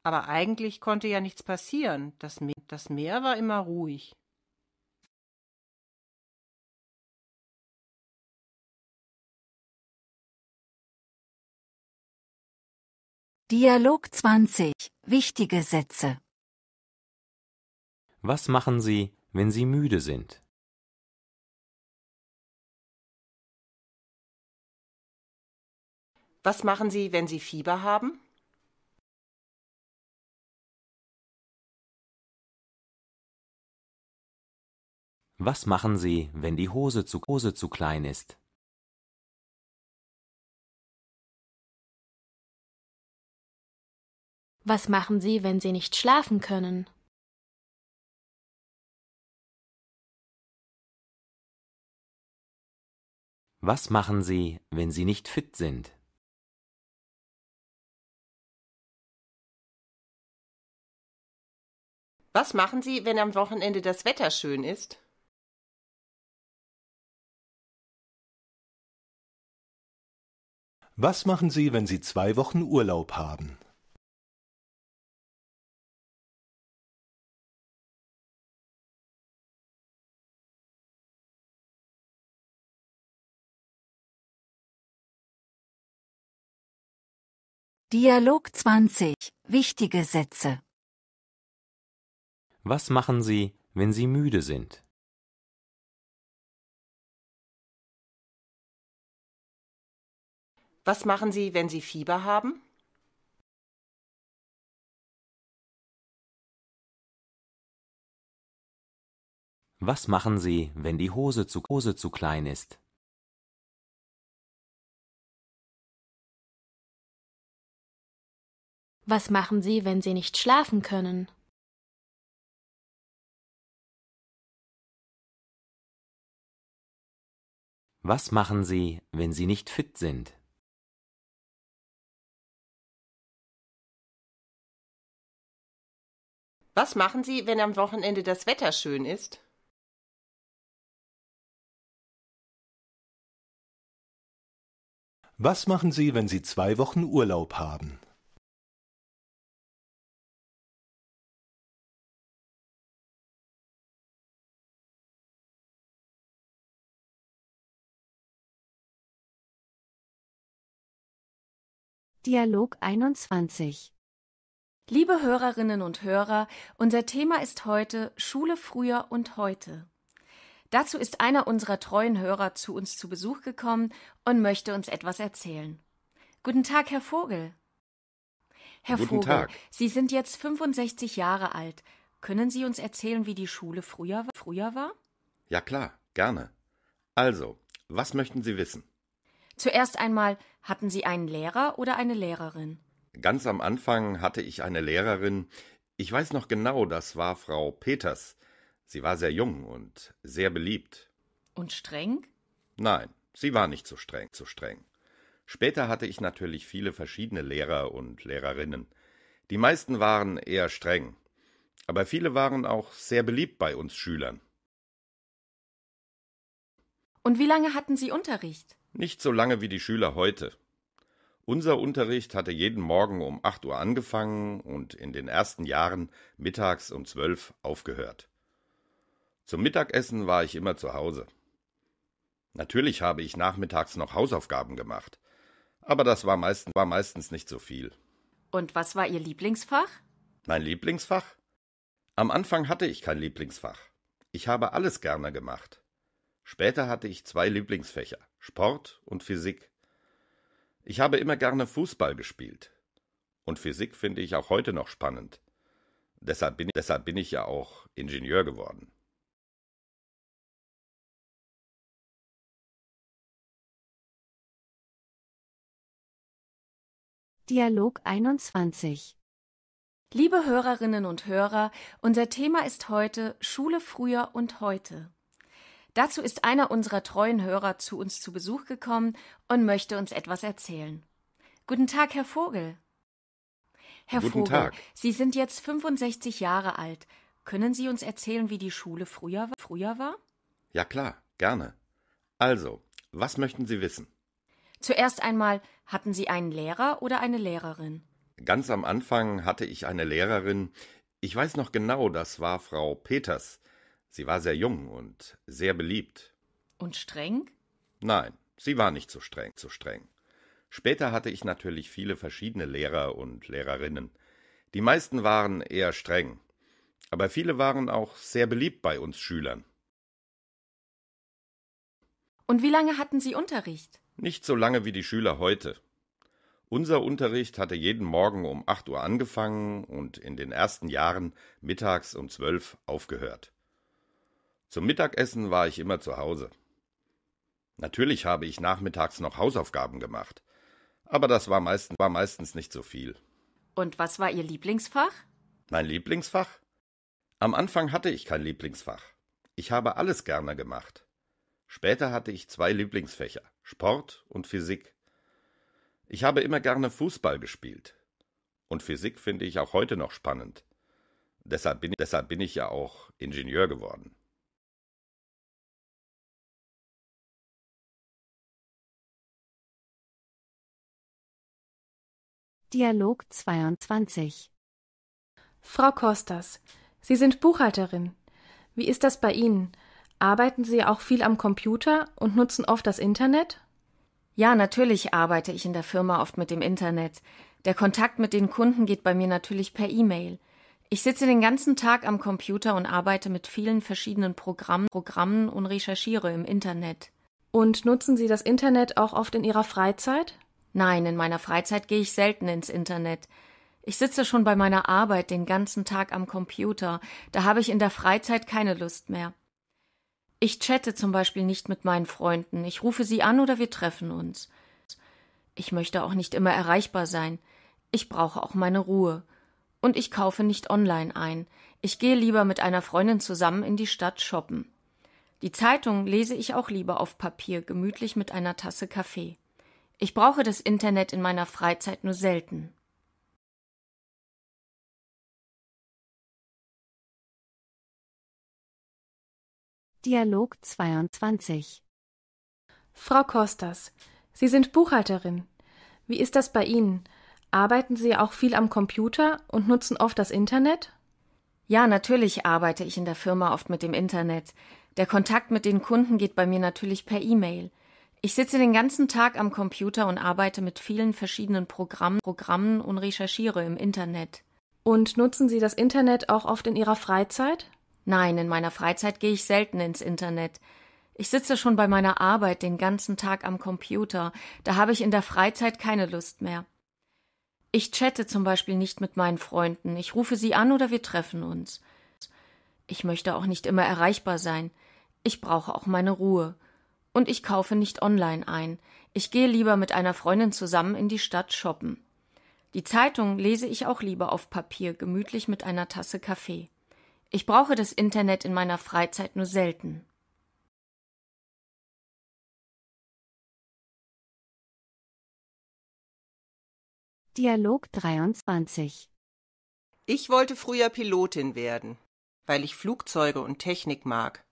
Aber eigentlich konnte ja nichts passieren. Das Meer, das Meer war immer ruhig. Dialog 20. Wichtige Sätze. Was machen Sie, wenn Sie müde sind? Was machen Sie, wenn Sie Fieber haben? Was machen Sie, wenn die Hose zu, Hose zu klein ist? Was machen Sie, wenn Sie nicht schlafen können? Was machen Sie, wenn Sie nicht fit sind? Was machen Sie, wenn am Wochenende das Wetter schön ist? Was machen Sie, wenn Sie zwei Wochen Urlaub haben? Dialog 20. Wichtige Sätze. Was machen Sie, wenn Sie müde sind? Was machen Sie, wenn Sie Fieber haben? Was machen Sie, wenn die Hose zu, Hose zu klein ist? Was machen Sie, wenn Sie nicht schlafen können? Was machen Sie, wenn Sie nicht fit sind? Was machen Sie, wenn am Wochenende das Wetter schön ist? Was machen Sie, wenn Sie zwei Wochen Urlaub haben? Dialog 21 Liebe Hörerinnen und Hörer, unser Thema ist heute Schule früher und heute. Dazu ist einer unserer treuen Hörer zu uns zu Besuch gekommen und möchte uns etwas erzählen. Guten Tag, Herr Vogel. Herr Guten Vogel, Tag. Sie sind jetzt 65 Jahre alt. Können Sie uns erzählen, wie die Schule früher, früher war? Ja klar, gerne. Also, was möchten Sie wissen? Zuerst einmal, hatten Sie einen Lehrer oder eine Lehrerin? Ganz am Anfang hatte ich eine Lehrerin, ich weiß noch genau, das war Frau Peters. Sie war sehr jung und sehr beliebt. Und streng? Nein, sie war nicht so streng, so streng. Später hatte ich natürlich viele verschiedene Lehrer und Lehrerinnen. Die meisten waren eher streng, aber viele waren auch sehr beliebt bei uns Schülern. Und wie lange hatten Sie Unterricht? Nicht so lange wie die Schüler heute. Unser Unterricht hatte jeden Morgen um 8 Uhr angefangen und in den ersten Jahren mittags um 12 Uhr aufgehört. Zum Mittagessen war ich immer zu Hause. Natürlich habe ich nachmittags noch Hausaufgaben gemacht, aber das war, meist, war meistens nicht so viel. Und was war Ihr Lieblingsfach? Mein Lieblingsfach? Am Anfang hatte ich kein Lieblingsfach. Ich habe alles gerne gemacht. Später hatte ich zwei Lieblingsfächer, Sport und Physik. Ich habe immer gerne Fußball gespielt. Und Physik finde ich auch heute noch spannend. Deshalb bin, deshalb bin ich ja auch Ingenieur geworden. Dialog 21 Liebe Hörerinnen und Hörer, unser Thema ist heute Schule früher und heute. Dazu ist einer unserer treuen Hörer zu uns zu Besuch gekommen und möchte uns etwas erzählen. Guten Tag, Herr Vogel. Herr Guten Vogel, Tag. Sie sind jetzt 65 Jahre alt. Können Sie uns erzählen, wie die Schule früher, früher war? Ja klar, gerne. Also, was möchten Sie wissen? Zuerst einmal, hatten Sie einen Lehrer oder eine Lehrerin? Ganz am Anfang hatte ich eine Lehrerin. Ich weiß noch genau, das war Frau Peters. Sie war sehr jung und sehr beliebt. Und streng? Nein, sie war nicht so streng, so streng. Später hatte ich natürlich viele verschiedene Lehrer und Lehrerinnen. Die meisten waren eher streng, aber viele waren auch sehr beliebt bei uns Schülern. Und wie lange hatten Sie Unterricht? Nicht so lange wie die Schüler heute. Unser Unterricht hatte jeden Morgen um acht Uhr angefangen und in den ersten Jahren mittags um zwölf aufgehört. Zum Mittagessen war ich immer zu Hause. Natürlich habe ich nachmittags noch Hausaufgaben gemacht, aber das war, meist, war meistens nicht so viel. Und was war Ihr Lieblingsfach? Mein Lieblingsfach? Am Anfang hatte ich kein Lieblingsfach. Ich habe alles gerne gemacht. Später hatte ich zwei Lieblingsfächer, Sport und Physik. Ich habe immer gerne Fußball gespielt. Und Physik finde ich auch heute noch spannend. Deshalb bin, deshalb bin ich ja auch Ingenieur geworden. Dialog 22. Frau Kostas, Sie sind Buchhalterin. Wie ist das bei Ihnen? Arbeiten Sie auch viel am Computer und nutzen oft das Internet? Ja, natürlich arbeite ich in der Firma oft mit dem Internet. Der Kontakt mit den Kunden geht bei mir natürlich per E-Mail. Ich sitze den ganzen Tag am Computer und arbeite mit vielen verschiedenen Programmen, Programmen und recherchiere im Internet. Und nutzen Sie das Internet auch oft in Ihrer Freizeit? Nein, in meiner Freizeit gehe ich selten ins Internet. Ich sitze schon bei meiner Arbeit den ganzen Tag am Computer, da habe ich in der Freizeit keine Lust mehr. Ich chatte zum Beispiel nicht mit meinen Freunden, ich rufe sie an oder wir treffen uns. Ich möchte auch nicht immer erreichbar sein. Ich brauche auch meine Ruhe. Und ich kaufe nicht online ein. Ich gehe lieber mit einer Freundin zusammen in die Stadt shoppen. Die Zeitung lese ich auch lieber auf Papier, gemütlich mit einer Tasse Kaffee. Ich brauche das Internet in meiner Freizeit nur selten. Dialog 22 Frau Kostas, Sie sind Buchhalterin. Wie ist das bei Ihnen? Arbeiten Sie auch viel am Computer und nutzen oft das Internet? Ja, natürlich arbeite ich in der Firma oft mit dem Internet. Der Kontakt mit den Kunden geht bei mir natürlich per E-Mail. Ich sitze den ganzen Tag am Computer und arbeite mit vielen verschiedenen Programmen, Programmen und recherchiere im Internet. Und nutzen Sie das Internet auch oft in Ihrer Freizeit? Nein, in meiner Freizeit gehe ich selten ins Internet. Ich sitze schon bei meiner Arbeit den ganzen Tag am Computer, da habe ich in der Freizeit keine Lust mehr. Ich chatte zum Beispiel nicht mit meinen Freunden, ich rufe sie an oder wir treffen uns. Ich möchte auch nicht immer erreichbar sein. Ich brauche auch meine Ruhe. Und ich kaufe nicht online ein. Ich gehe lieber mit einer Freundin zusammen in die Stadt shoppen. Die Zeitung lese ich auch lieber auf Papier, gemütlich mit einer Tasse Kaffee. Ich brauche das Internet in meiner Freizeit nur selten. Dialog 23 Ich wollte früher Pilotin werden, weil ich Flugzeuge und Technik mag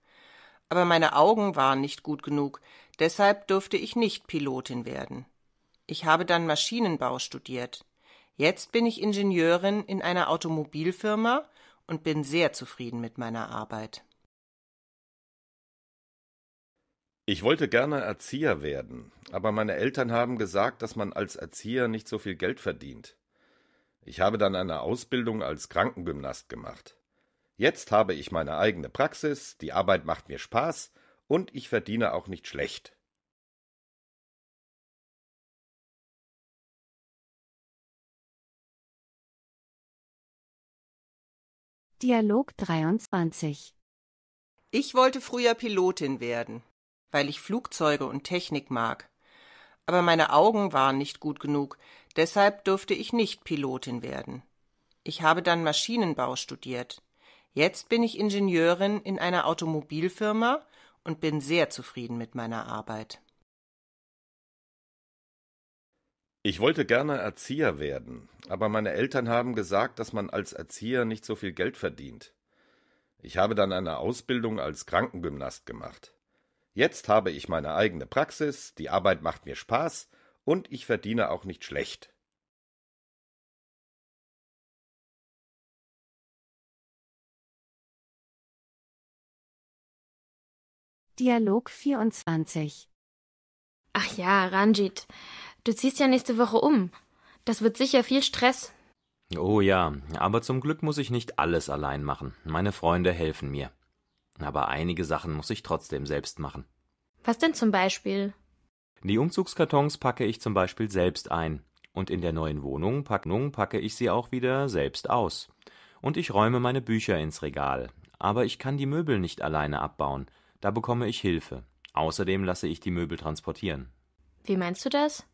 aber meine Augen waren nicht gut genug, deshalb durfte ich nicht Pilotin werden. Ich habe dann Maschinenbau studiert. Jetzt bin ich Ingenieurin in einer Automobilfirma und bin sehr zufrieden mit meiner Arbeit. Ich wollte gerne Erzieher werden, aber meine Eltern haben gesagt, dass man als Erzieher nicht so viel Geld verdient. Ich habe dann eine Ausbildung als Krankengymnast gemacht. Jetzt habe ich meine eigene Praxis, die Arbeit macht mir Spaß und ich verdiene auch nicht schlecht. Dialog 23 Ich wollte früher Pilotin werden, weil ich Flugzeuge und Technik mag. Aber meine Augen waren nicht gut genug, deshalb durfte ich nicht Pilotin werden. Ich habe dann Maschinenbau studiert. Jetzt bin ich Ingenieurin in einer Automobilfirma und bin sehr zufrieden mit meiner Arbeit. Ich wollte gerne Erzieher werden, aber meine Eltern haben gesagt, dass man als Erzieher nicht so viel Geld verdient. Ich habe dann eine Ausbildung als Krankengymnast gemacht. Jetzt habe ich meine eigene Praxis, die Arbeit macht mir Spaß und ich verdiene auch nicht schlecht. Dialog 24. Ach ja, Ranjit, du ziehst ja nächste Woche um. Das wird sicher viel Stress. Oh ja, aber zum Glück muss ich nicht alles allein machen. Meine Freunde helfen mir. Aber einige Sachen muss ich trotzdem selbst machen. Was denn zum Beispiel? Die Umzugskartons packe ich zum Beispiel selbst ein. Und in der neuen Wohnung packe ich sie auch wieder selbst aus. Und ich räume meine Bücher ins Regal. Aber ich kann die Möbel nicht alleine abbauen. Da bekomme ich Hilfe. Außerdem lasse ich die Möbel transportieren. Wie meinst du das?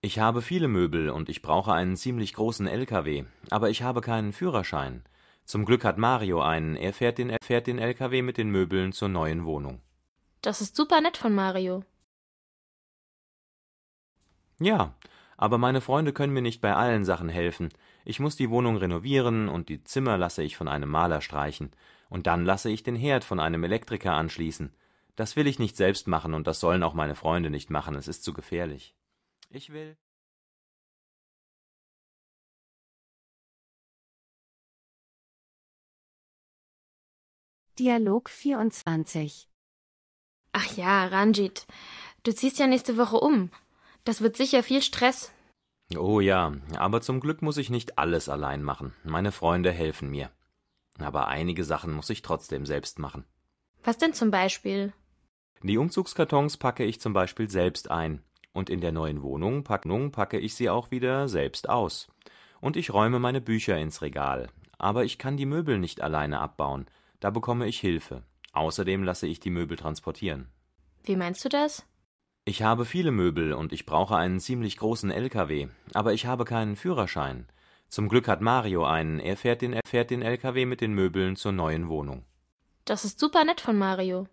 Ich habe viele Möbel und ich brauche einen ziemlich großen LKW, aber ich habe keinen Führerschein. Zum Glück hat Mario einen. Er fährt den, er fährt den LKW mit den Möbeln zur neuen Wohnung. Das ist super nett von Mario. Ja, aber meine Freunde können mir nicht bei allen Sachen helfen. Ich muss die Wohnung renovieren und die Zimmer lasse ich von einem Maler streichen und dann lasse ich den Herd von einem Elektriker anschließen. Das will ich nicht selbst machen und das sollen auch meine Freunde nicht machen, es ist zu gefährlich. Ich will. Dialog 24 Ach ja, Ranjit, du ziehst ja nächste Woche um. Das wird sicher viel Stress. Oh ja, aber zum Glück muss ich nicht alles allein machen. Meine Freunde helfen mir. Aber einige Sachen muss ich trotzdem selbst machen. Was denn zum Beispiel? Die Umzugskartons packe ich zum Beispiel selbst ein. Und in der neuen Wohnung packe ich sie auch wieder selbst aus. Und ich räume meine Bücher ins Regal. Aber ich kann die Möbel nicht alleine abbauen. Da bekomme ich Hilfe. Außerdem lasse ich die Möbel transportieren. Wie meinst du das? Ich habe viele Möbel und ich brauche einen ziemlich großen LKW, aber ich habe keinen Führerschein. Zum Glück hat Mario einen. Er fährt den, er fährt den LKW mit den Möbeln zur neuen Wohnung. Das ist super nett von Mario.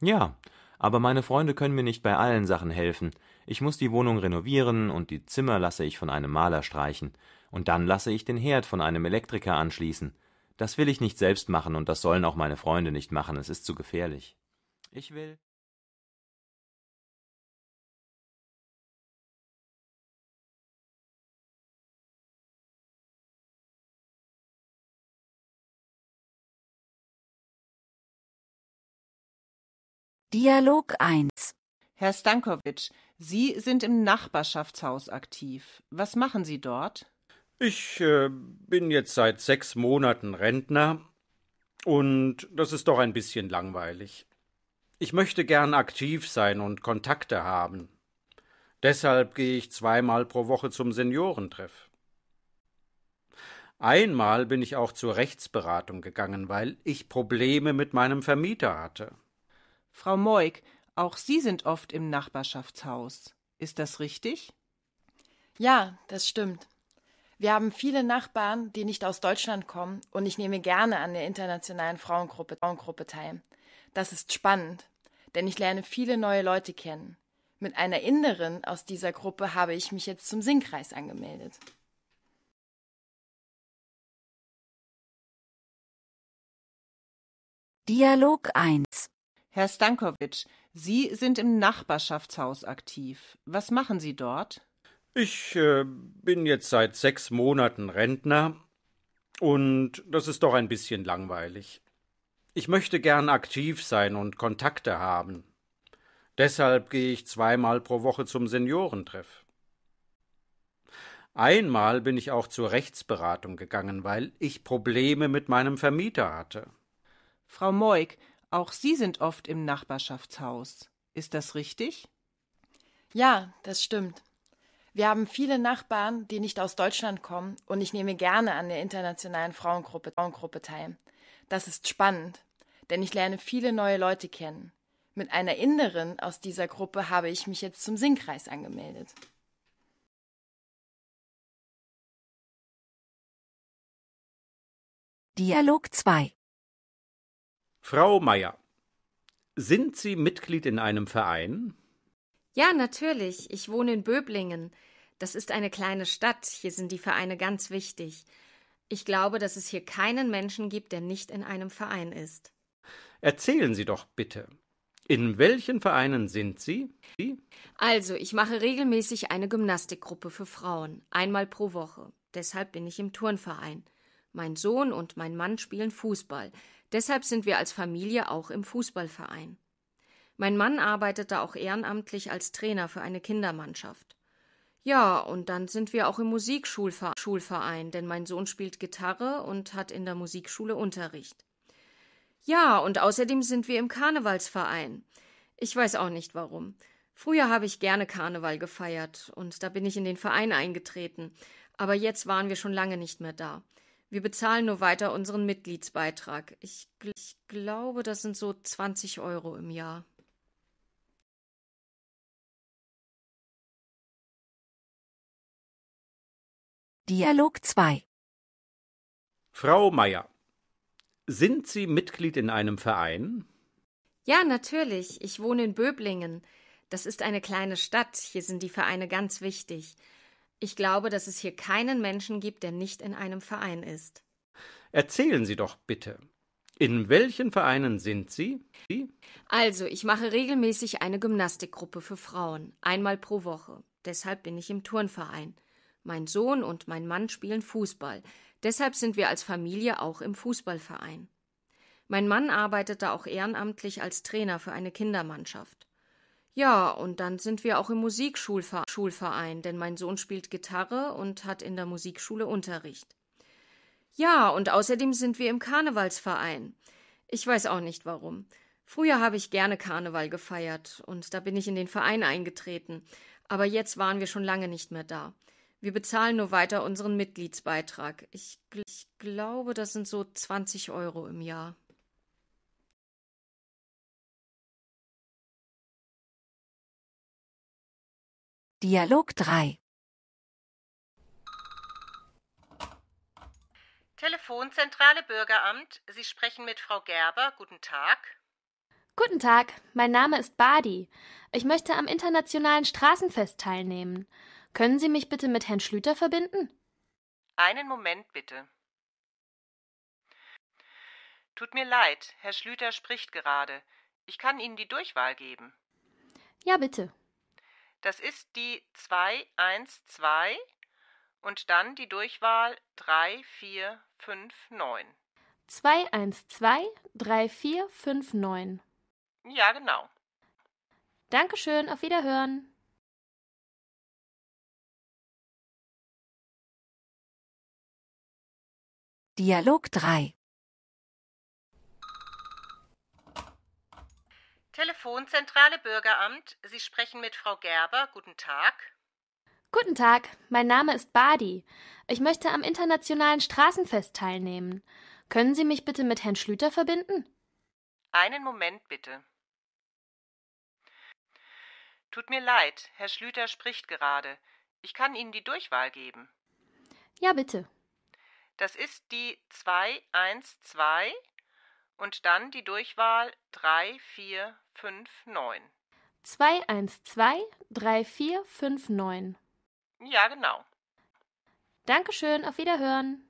Ja, aber meine Freunde können mir nicht bei allen Sachen helfen. Ich muss die Wohnung renovieren und die Zimmer lasse ich von einem Maler streichen. Und dann lasse ich den Herd von einem Elektriker anschließen. Das will ich nicht selbst machen und das sollen auch meine Freunde nicht machen. Es ist zu gefährlich. Ich will. Dialog 1 Herr Stankovic, Sie sind im Nachbarschaftshaus aktiv. Was machen Sie dort? Ich äh, bin jetzt seit sechs Monaten Rentner und das ist doch ein bisschen langweilig. Ich möchte gern aktiv sein und Kontakte haben. Deshalb gehe ich zweimal pro Woche zum Seniorentreff. Einmal bin ich auch zur Rechtsberatung gegangen, weil ich Probleme mit meinem Vermieter hatte. Frau Moik, auch Sie sind oft im Nachbarschaftshaus. Ist das richtig? Ja, das stimmt. Wir haben viele Nachbarn, die nicht aus Deutschland kommen, und ich nehme gerne an der internationalen Frauengruppe, Frauengruppe teil. Das ist spannend, denn ich lerne viele neue Leute kennen. Mit einer Inderin aus dieser Gruppe habe ich mich jetzt zum Singkreis angemeldet. Dialog 1 Herr Stankovic, Sie sind im Nachbarschaftshaus aktiv. Was machen Sie dort? Ich äh, bin jetzt seit sechs Monaten Rentner und das ist doch ein bisschen langweilig. Ich möchte gern aktiv sein und Kontakte haben. Deshalb gehe ich zweimal pro Woche zum Seniorentreff. Einmal bin ich auch zur Rechtsberatung gegangen, weil ich Probleme mit meinem Vermieter hatte. Frau Moik, auch Sie sind oft im Nachbarschaftshaus. Ist das richtig? Ja, das stimmt. Wir haben viele Nachbarn, die nicht aus Deutschland kommen, und ich nehme gerne an der internationalen Frauengruppe, Frauengruppe teil. Das ist spannend, denn ich lerne viele neue Leute kennen. Mit einer Inderin aus dieser Gruppe habe ich mich jetzt zum Singkreis angemeldet. Dialog 2 Frau Meier, sind Sie Mitglied in einem Verein? Ja, natürlich. Ich wohne in Böblingen. Das ist eine kleine Stadt. Hier sind die Vereine ganz wichtig. Ich glaube, dass es hier keinen Menschen gibt, der nicht in einem Verein ist. Erzählen Sie doch bitte. In welchen Vereinen sind Sie? Sie? Also, ich mache regelmäßig eine Gymnastikgruppe für Frauen, einmal pro Woche. Deshalb bin ich im Turnverein. Mein Sohn und mein Mann spielen Fußball. Deshalb sind wir als Familie auch im Fußballverein. Mein Mann arbeitete auch ehrenamtlich als Trainer für eine Kindermannschaft. Ja, und dann sind wir auch im Musikschulverein, denn mein Sohn spielt Gitarre und hat in der Musikschule Unterricht. Ja, und außerdem sind wir im Karnevalsverein. Ich weiß auch nicht warum. Früher habe ich gerne Karneval gefeiert und da bin ich in den Verein eingetreten, aber jetzt waren wir schon lange nicht mehr da. Wir bezahlen nur weiter unseren Mitgliedsbeitrag. Ich, gl ich glaube, das sind so 20 Euro im Jahr. Dialog 2 Frau Meier, sind Sie Mitglied in einem Verein? Ja, natürlich. Ich wohne in Böblingen. Das ist eine kleine Stadt. Hier sind die Vereine ganz wichtig. Ich glaube, dass es hier keinen Menschen gibt, der nicht in einem Verein ist. Erzählen Sie doch bitte. In welchen Vereinen sind Sie? Sie? Also, ich mache regelmäßig eine Gymnastikgruppe für Frauen, einmal pro Woche. Deshalb bin ich im Turnverein. Mein Sohn und mein Mann spielen Fußball. Deshalb sind wir als Familie auch im Fußballverein. Mein Mann arbeitet da auch ehrenamtlich als Trainer für eine Kindermannschaft. Ja, und dann sind wir auch im Musikschulverein, denn mein Sohn spielt Gitarre und hat in der Musikschule Unterricht. Ja, und außerdem sind wir im Karnevalsverein. Ich weiß auch nicht warum. Früher habe ich gerne Karneval gefeiert und da bin ich in den Verein eingetreten. Aber jetzt waren wir schon lange nicht mehr da. Wir bezahlen nur weiter unseren Mitgliedsbeitrag. Ich, ich glaube, das sind so 20 Euro im Jahr. Dialog 3 Telefonzentrale Bürgeramt, Sie sprechen mit Frau Gerber. Guten Tag. Guten Tag, mein Name ist Badi. Ich möchte am internationalen Straßenfest teilnehmen. Können Sie mich bitte mit Herrn Schlüter verbinden? Einen Moment bitte. Tut mir leid, Herr Schlüter spricht gerade. Ich kann Ihnen die Durchwahl geben. Ja, bitte. Das ist die 212 und dann die Durchwahl 3459. 212 3459. Ja, genau. Dankeschön, auf Wiederhören. Dialog 3 Telefonzentrale Bürgeramt, Sie sprechen mit Frau Gerber. Guten Tag. Guten Tag, mein Name ist Badi. Ich möchte am Internationalen Straßenfest teilnehmen. Können Sie mich bitte mit Herrn Schlüter verbinden? Einen Moment bitte. Tut mir leid, Herr Schlüter spricht gerade. Ich kann Ihnen die Durchwahl geben. Ja, bitte. Das ist die 212 und dann die Durchwahl 345. 5, 9. 212 3459. Ja, genau. Dankeschön, auf Wiederhören.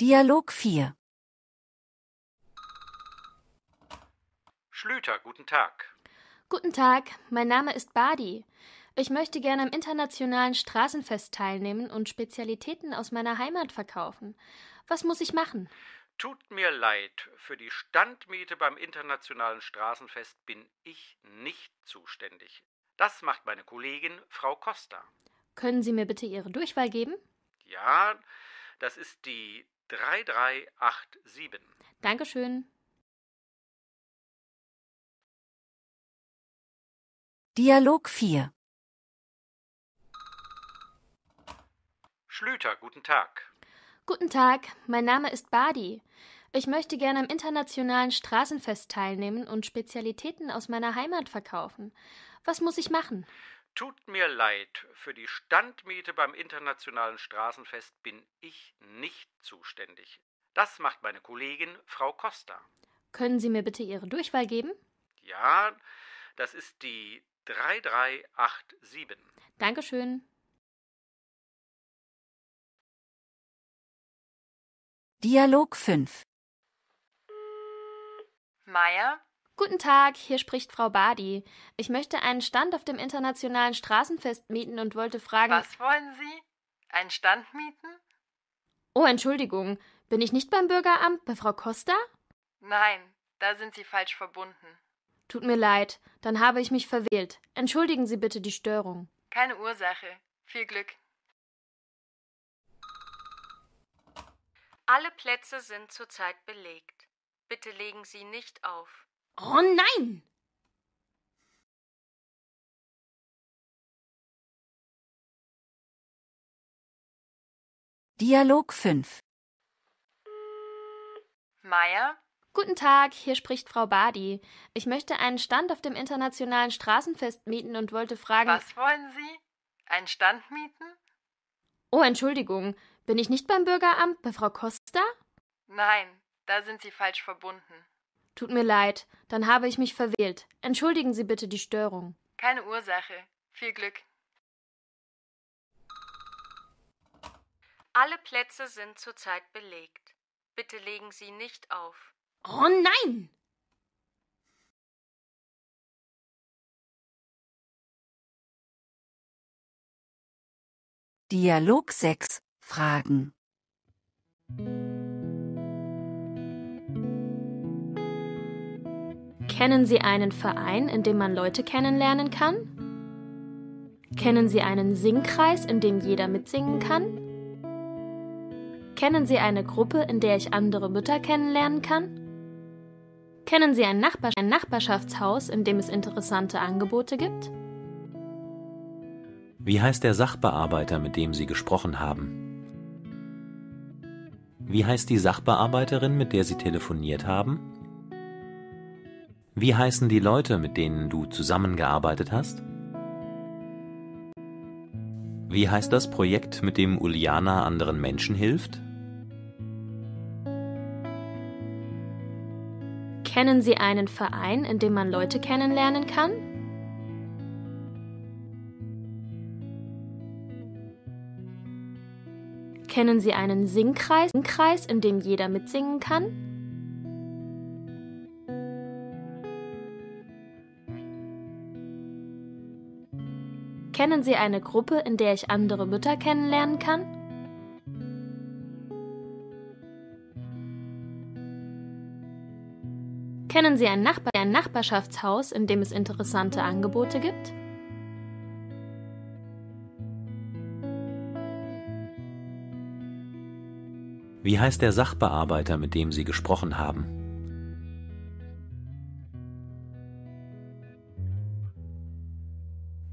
Dialog 4 Schlüter, guten Tag. Guten Tag, mein Name ist Badi. Ich möchte gerne am internationalen Straßenfest teilnehmen und Spezialitäten aus meiner Heimat verkaufen. Was muss ich machen? Tut mir leid, für die Standmiete beim Internationalen Straßenfest bin ich nicht zuständig. Das macht meine Kollegin Frau Costa. Können Sie mir bitte Ihre Durchwahl geben? Ja, das ist die 3387. Dankeschön. Dialog 4 Schlüter, guten Tag. Guten Tag, mein Name ist Badi. Ich möchte gerne am internationalen Straßenfest teilnehmen und Spezialitäten aus meiner Heimat verkaufen. Was muss ich machen? Tut mir leid, für die Standmiete beim internationalen Straßenfest bin ich nicht zuständig. Das macht meine Kollegin Frau Costa. Können Sie mir bitte Ihre Durchwahl geben? Ja, das ist die 3387. Dankeschön. Dialog 5 Meier? Guten Tag, hier spricht Frau Badi. Ich möchte einen Stand auf dem Internationalen Straßenfest mieten und wollte fragen. Was wollen Sie? Einen Stand mieten? Oh, Entschuldigung. Bin ich nicht beim Bürgeramt, bei Frau Costa? Nein, da sind Sie falsch verbunden. Tut mir leid, dann habe ich mich verwählt. Entschuldigen Sie bitte die Störung. Keine Ursache. Viel Glück. Alle Plätze sind zurzeit belegt. Bitte legen Sie nicht auf. Oh nein! Dialog 5 Meier? Guten Tag, hier spricht Frau Badi. Ich möchte einen Stand auf dem internationalen Straßenfest mieten und wollte fragen. Was wollen Sie? Einen Stand mieten? Oh, Entschuldigung. Bin ich nicht beim Bürgeramt bei Frau Costa? Nein, da sind Sie falsch verbunden. Tut mir leid, dann habe ich mich verwählt. Entschuldigen Sie bitte die Störung. Keine Ursache. Viel Glück. Alle Plätze sind zurzeit belegt. Bitte legen Sie nicht auf. Oh nein! Dialog 6 Fragen. Kennen Sie einen Verein, in dem man Leute kennenlernen kann? Kennen Sie einen Singkreis, in dem jeder mitsingen kann? Kennen Sie eine Gruppe, in der ich andere Mütter kennenlernen kann? Kennen Sie ein, Nachbar ein Nachbarschaftshaus, in dem es interessante Angebote gibt? Wie heißt der Sachbearbeiter, mit dem Sie gesprochen haben? Wie heißt die Sachbearbeiterin, mit der Sie telefoniert haben? Wie heißen die Leute, mit denen du zusammengearbeitet hast? Wie heißt das Projekt, mit dem Uliana anderen Menschen hilft? Kennen Sie einen Verein, in dem man Leute kennenlernen kann? Kennen Sie einen Singkreis, Singkreis, in dem jeder mitsingen kann? Kennen Sie eine Gruppe, in der ich andere Mütter kennenlernen kann? Kennen Sie ein, Nachbar ein Nachbarschaftshaus, in dem es interessante Angebote gibt? Wie heißt der Sachbearbeiter, mit dem Sie gesprochen haben?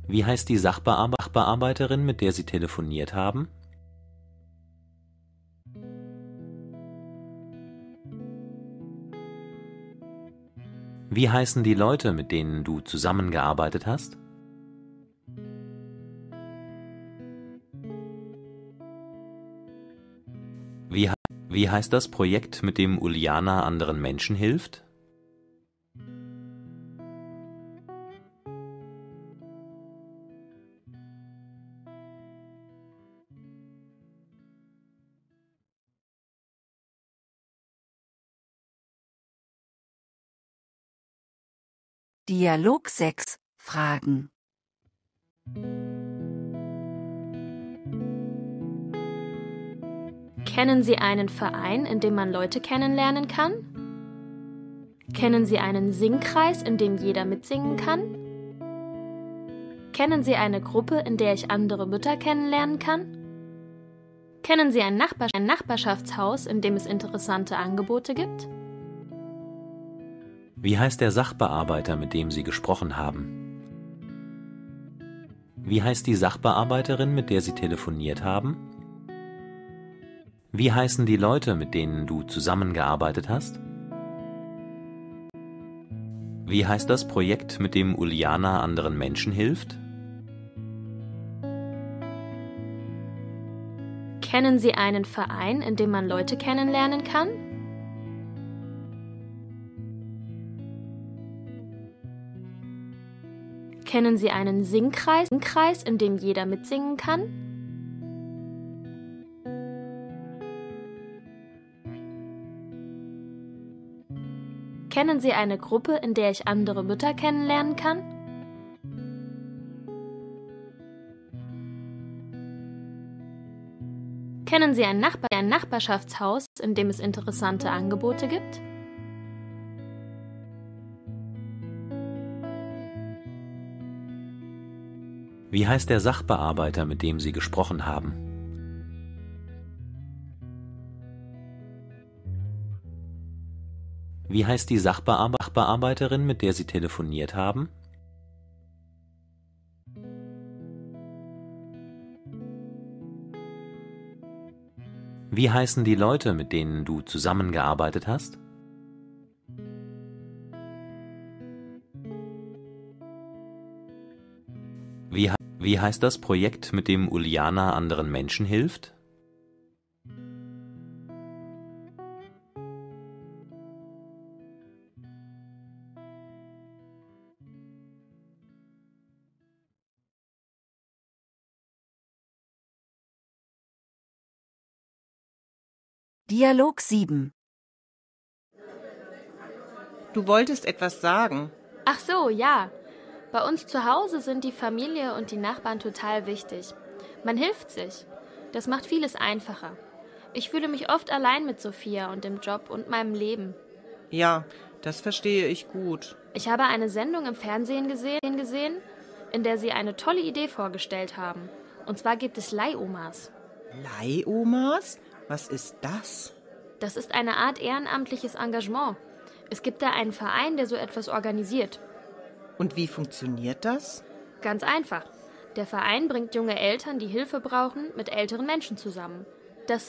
Wie heißt die Sachbearbeiterin, mit der Sie telefoniert haben? Wie heißen die Leute, mit denen du zusammengearbeitet hast? Wie heißt das Projekt, mit dem Uliana anderen Menschen hilft? Dialog 6 Fragen Kennen Sie einen Verein, in dem man Leute kennenlernen kann? Kennen Sie einen Singkreis, in dem jeder mitsingen kann? Kennen Sie eine Gruppe, in der ich andere Mütter kennenlernen kann? Kennen Sie ein, Nachbar ein Nachbarschaftshaus, in dem es interessante Angebote gibt? Wie heißt der Sachbearbeiter, mit dem Sie gesprochen haben? Wie heißt die Sachbearbeiterin, mit der Sie telefoniert haben? Wie heißen die Leute, mit denen du zusammengearbeitet hast? Wie heißt das Projekt, mit dem Uliana anderen Menschen hilft? Kennen Sie einen Verein, in dem man Leute kennenlernen kann? Kennen Sie einen Singkreis, in dem jeder mitsingen kann? Kennen Sie eine Gruppe, in der ich andere Mütter kennenlernen kann? Kennen Sie ein, Nachbar ein Nachbarschaftshaus, in dem es interessante Angebote gibt? Wie heißt der Sachbearbeiter, mit dem Sie gesprochen haben? Wie heißt die Sachbearbeiterin, mit der Sie telefoniert haben? Wie heißen die Leute, mit denen du zusammengearbeitet hast? Wie, wie heißt das Projekt, mit dem Uliana anderen Menschen hilft? Dialog 7 Du wolltest etwas sagen. Ach so, ja. Bei uns zu Hause sind die Familie und die Nachbarn total wichtig. Man hilft sich. Das macht vieles einfacher. Ich fühle mich oft allein mit Sophia und dem Job und meinem Leben. Ja, das verstehe ich gut. Ich habe eine Sendung im Fernsehen gesehen, gesehen in der sie eine tolle Idee vorgestellt haben. Und zwar gibt es Leihomas. Leihomas? Was ist das? Das ist eine Art ehrenamtliches Engagement. Es gibt da einen Verein, der so etwas organisiert. Und wie funktioniert das? Ganz einfach. Der Verein bringt junge Eltern, die Hilfe brauchen, mit älteren Menschen zusammen. Das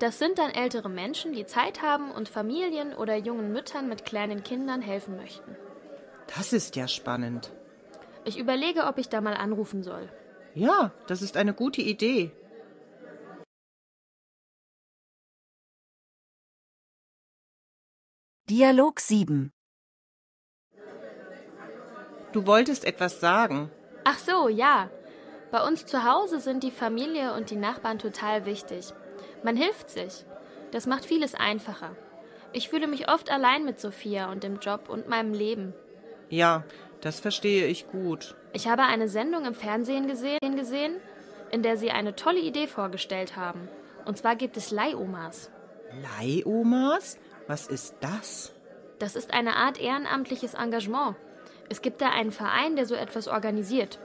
das sind dann ältere Menschen, die Zeit haben und Familien oder jungen Müttern mit kleinen Kindern helfen möchten. Das ist ja spannend. Ich überlege, ob ich da mal anrufen soll. Ja, das ist eine gute Idee. Dialog 7 Du wolltest etwas sagen. Ach so, ja. Bei uns zu Hause sind die Familie und die Nachbarn total wichtig. Man hilft sich. Das macht vieles einfacher. Ich fühle mich oft allein mit Sophia und dem Job und meinem Leben. Ja, das verstehe ich gut. Ich habe eine Sendung im Fernsehen gesehen, gesehen in der sie eine tolle Idee vorgestellt haben. Und zwar gibt es Leihomas. Leihomas? Was ist das? Das ist eine Art ehrenamtliches Engagement. Es gibt da einen Verein, der so etwas organisiert.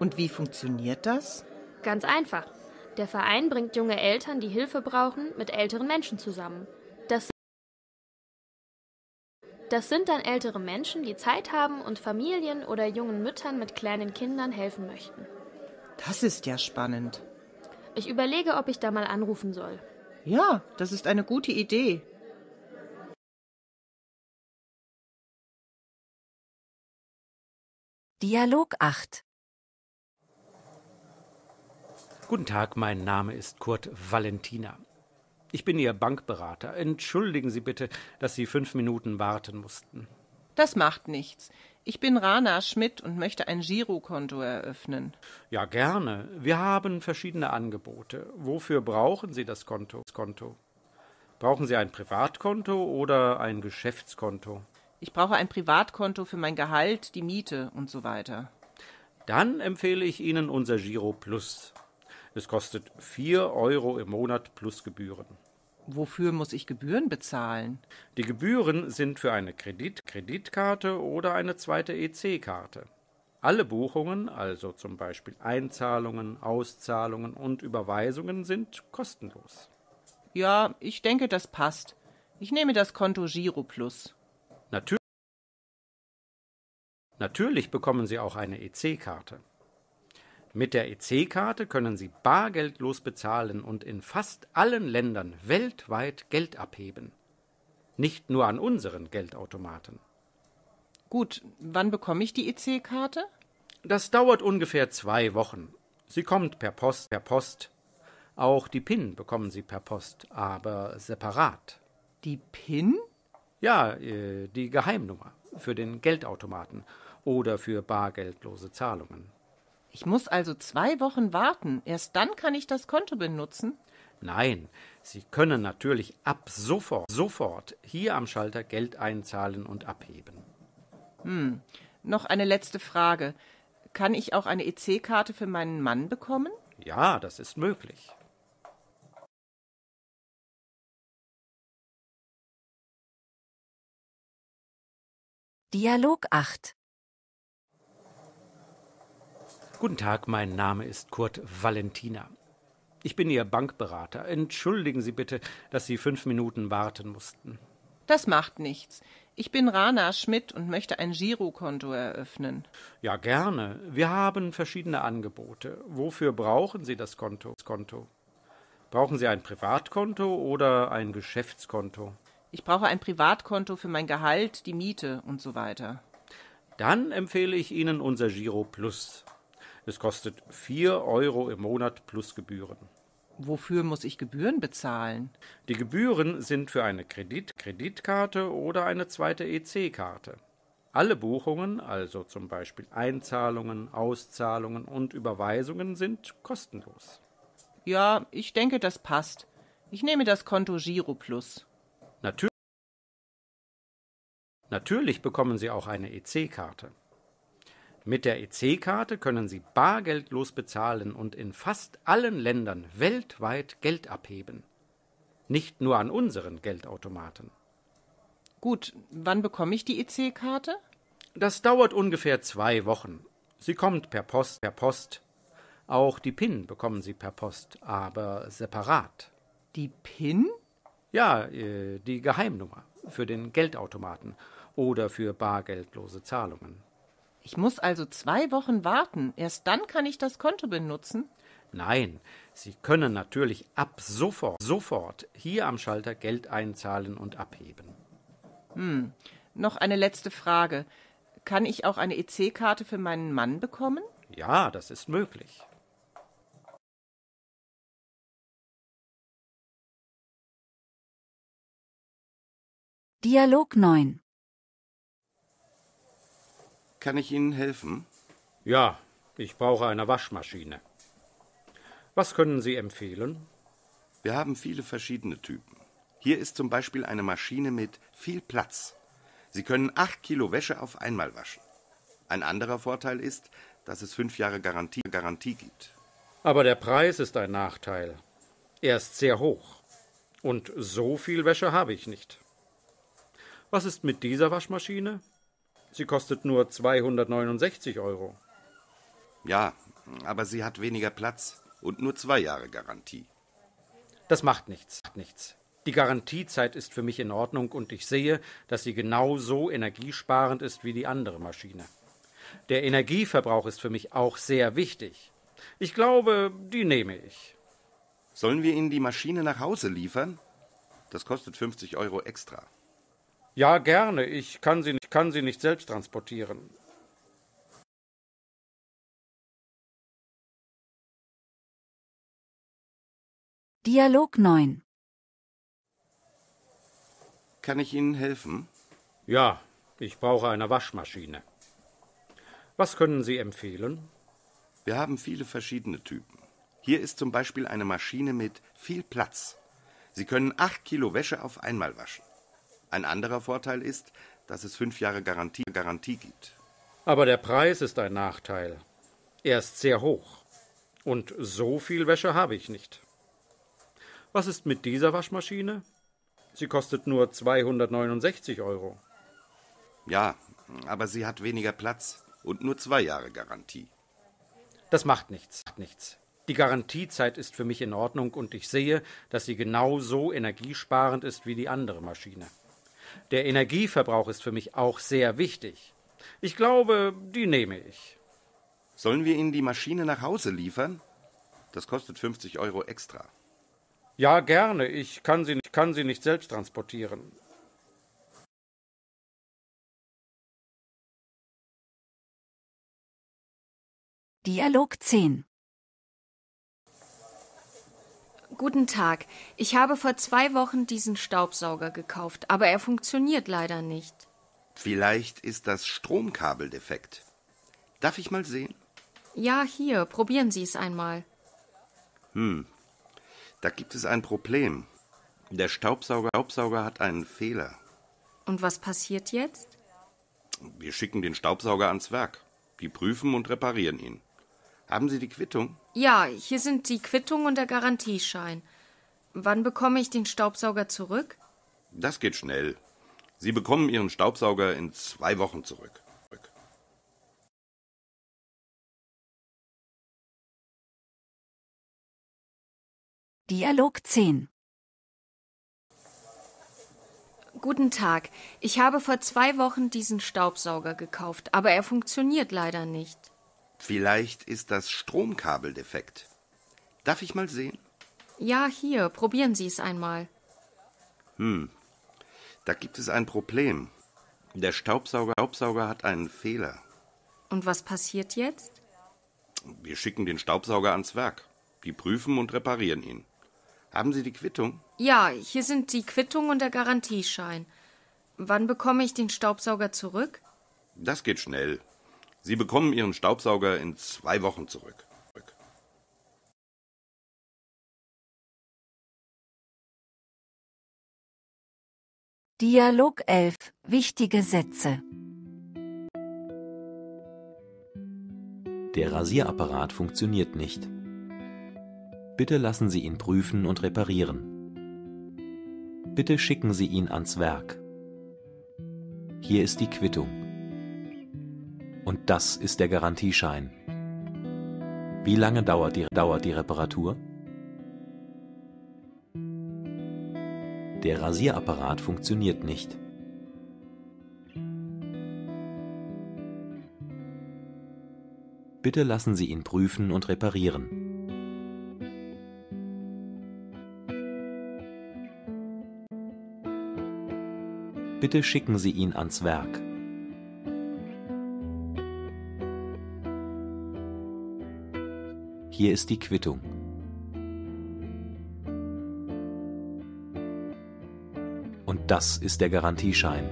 Und wie funktioniert das? Ganz einfach. Der Verein bringt junge Eltern, die Hilfe brauchen, mit älteren Menschen zusammen. Das, das sind dann ältere Menschen, die Zeit haben und Familien oder jungen Müttern mit kleinen Kindern helfen möchten. Das ist ja spannend. Ich überlege, ob ich da mal anrufen soll. Ja, das ist eine gute Idee. Dialog 8 Guten Tag, mein Name ist Kurt Valentina. Ich bin Ihr Bankberater. Entschuldigen Sie bitte, dass Sie fünf Minuten warten mussten. Das macht nichts. Ich bin Rana Schmidt und möchte ein Girokonto eröffnen. Ja, gerne. Wir haben verschiedene Angebote. Wofür brauchen Sie das Konto? Brauchen Sie ein Privatkonto oder ein Geschäftskonto? Ich brauche ein Privatkonto für mein Gehalt, die Miete und so weiter. Dann empfehle ich Ihnen unser Giro Plus. Es kostet 4 Euro im Monat plus Gebühren. Wofür muss ich Gebühren bezahlen? Die Gebühren sind für eine Kredit Kreditkarte oder eine zweite EC-Karte. Alle Buchungen, also zum Beispiel Einzahlungen, Auszahlungen und Überweisungen, sind kostenlos. Ja, ich denke, das passt. Ich nehme das Konto Giro Plus. Natürlich Natürlich bekommen Sie auch eine EC-Karte. Mit der EC-Karte können Sie bargeldlos bezahlen und in fast allen Ländern weltweit Geld abheben. Nicht nur an unseren Geldautomaten. Gut, wann bekomme ich die EC-Karte? Das dauert ungefähr zwei Wochen. Sie kommt per Post, per Post. Auch die PIN bekommen Sie per Post, aber separat. Die PIN? Ja, äh, die Geheimnummer für den Geldautomaten oder für bargeldlose Zahlungen. Ich muss also zwei Wochen warten. Erst dann kann ich das Konto benutzen. Nein, Sie können natürlich ab sofort, sofort hier am Schalter Geld einzahlen und abheben. Hm, noch eine letzte Frage. Kann ich auch eine EC-Karte für meinen Mann bekommen? Ja, das ist möglich. Dialog 8 Guten Tag, mein Name ist Kurt Valentina. Ich bin Ihr Bankberater. Entschuldigen Sie bitte, dass Sie fünf Minuten warten mussten. Das macht nichts. Ich bin Rana Schmidt und möchte ein Girokonto eröffnen. Ja, gerne. Wir haben verschiedene Angebote. Wofür brauchen Sie das Konto? Brauchen Sie ein Privatkonto oder ein Geschäftskonto? Ich brauche ein Privatkonto für mein Gehalt, die Miete und so weiter. Dann empfehle ich Ihnen unser Giro Plus. Es kostet 4 Euro im Monat plus Gebühren. Wofür muss ich Gebühren bezahlen? Die Gebühren sind für eine Kredit Kreditkarte oder eine zweite EC-Karte. Alle Buchungen, also zum Beispiel Einzahlungen, Auszahlungen und Überweisungen, sind kostenlos. Ja, ich denke, das passt. Ich nehme das Konto Giro Plus. Natürlich Natürlich bekommen Sie auch eine EC-Karte. Mit der EC-Karte können Sie bargeldlos bezahlen und in fast allen Ländern weltweit Geld abheben. Nicht nur an unseren Geldautomaten. Gut, wann bekomme ich die EC-Karte? Das dauert ungefähr zwei Wochen. Sie kommt per Post, per Post. Auch die PIN bekommen Sie per Post, aber separat. Die PIN? Ja, äh, die Geheimnummer für den Geldautomaten oder für bargeldlose Zahlungen. Ich muss also zwei Wochen warten. Erst dann kann ich das Konto benutzen. Nein, Sie können natürlich ab sofort, sofort hier am Schalter Geld einzahlen und abheben. Hm, noch eine letzte Frage. Kann ich auch eine EC-Karte für meinen Mann bekommen? Ja, das ist möglich. Dialog 9 Kann ich Ihnen helfen? Ja, ich brauche eine Waschmaschine. Was können Sie empfehlen? Wir haben viele verschiedene Typen. Hier ist zum Beispiel eine Maschine mit viel Platz. Sie können 8 Kilo Wäsche auf einmal waschen. Ein anderer Vorteil ist, dass es 5 Jahre Garantie, Garantie gibt. Aber der Preis ist ein Nachteil. Er ist sehr hoch. Und so viel Wäsche habe ich nicht. Was ist mit dieser Waschmaschine? Sie kostet nur 269 Euro. Ja, aber sie hat weniger Platz und nur zwei Jahre Garantie. Das macht nichts, nichts. Die Garantiezeit ist für mich in Ordnung und ich sehe, dass sie genauso energiesparend ist wie die andere Maschine. Der Energieverbrauch ist für mich auch sehr wichtig. Ich glaube, die nehme ich. Sollen wir Ihnen die Maschine nach Hause liefern? Das kostet 50 Euro extra. Ja, gerne. Ich kann sie, ich kann sie nicht selbst transportieren. Dialog 9 Kann ich Ihnen helfen? Ja, ich brauche eine Waschmaschine. Was können Sie empfehlen? Wir haben viele verschiedene Typen. Hier ist zum Beispiel eine Maschine mit viel Platz. Sie können acht Kilo Wäsche auf einmal waschen. Ein anderer Vorteil ist, dass es fünf Jahre Garantie, Garantie gibt. Aber der Preis ist ein Nachteil. Er ist sehr hoch. Und so viel Wäsche habe ich nicht. Was ist mit dieser Waschmaschine? Sie kostet nur 269 Euro. Ja, aber sie hat weniger Platz und nur zwei Jahre Garantie. Das macht nichts, nichts. Die Garantiezeit ist für mich in Ordnung und ich sehe, dass sie genauso energiesparend ist wie die andere Maschine. Der Energieverbrauch ist für mich auch sehr wichtig. Ich glaube, die nehme ich. Sollen wir Ihnen die Maschine nach Hause liefern? Das kostet 50 Euro extra. Ja, gerne. Ich kann sie, nicht, kann sie nicht selbst transportieren. Dialog 10 Guten Tag. Ich habe vor zwei Wochen diesen Staubsauger gekauft, aber er funktioniert leider nicht. Vielleicht ist das Stromkabel defekt. Darf ich mal sehen? Ja, hier, probieren Sie es einmal. Hm, da gibt es ein Problem. Der Staubsauger, Staubsauger hat einen Fehler. Und was passiert jetzt? Wir schicken den Staubsauger ans Werk. Die prüfen und reparieren ihn. Haben Sie die Quittung? Ja, hier sind die Quittung und der Garantieschein. Wann bekomme ich den Staubsauger zurück? Das geht schnell. Sie bekommen Ihren Staubsauger in zwei Wochen zurück. Dialog 10 Guten Tag. Ich habe vor zwei Wochen diesen Staubsauger gekauft, aber er funktioniert leider nicht. Vielleicht ist das Stromkabel defekt. Darf ich mal sehen? Ja, hier, probieren Sie es einmal. Hm, da gibt es ein Problem. Der Staubsauger, Staubsauger hat einen Fehler. Und was passiert jetzt? Wir schicken den Staubsauger ans Werk. Die prüfen und reparieren ihn. Haben Sie die Quittung? Ja, hier sind die Quittung und der Garantieschein. Wann bekomme ich den Staubsauger zurück? Das geht schnell. Sie bekommen Ihren Staubsauger in zwei Wochen zurück. Dialog 11. Wichtige Sätze. Der Rasierapparat funktioniert nicht. Bitte lassen Sie ihn prüfen und reparieren. Bitte schicken Sie ihn ans Werk. Hier ist die Quittung. Und das ist der Garantieschein. Wie lange dauert die, dauert die Reparatur? Der Rasierapparat funktioniert nicht. Bitte lassen Sie ihn prüfen und reparieren. Bitte schicken Sie ihn ans Werk. Hier ist die Quittung. Und das ist der Garantieschein.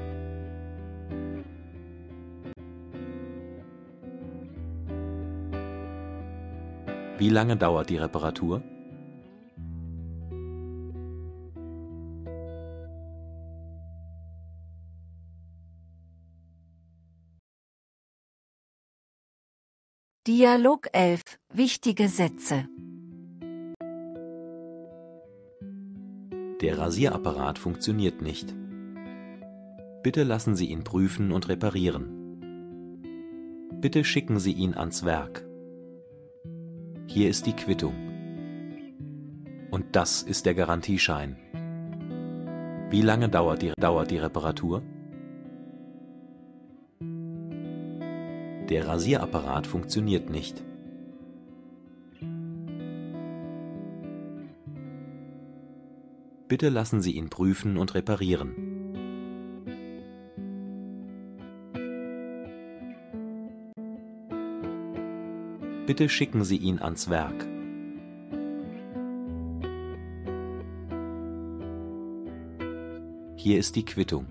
Wie lange dauert die Reparatur? Dialog 11 Wichtige Sätze Der Rasierapparat funktioniert nicht. Bitte lassen Sie ihn prüfen und reparieren. Bitte schicken Sie ihn ans Werk. Hier ist die Quittung. Und das ist der Garantieschein. Wie lange dauert die, dauert die Reparatur? Der Rasierapparat funktioniert nicht. Bitte lassen Sie ihn prüfen und reparieren. Bitte schicken Sie ihn ans Werk. Hier ist die Quittung.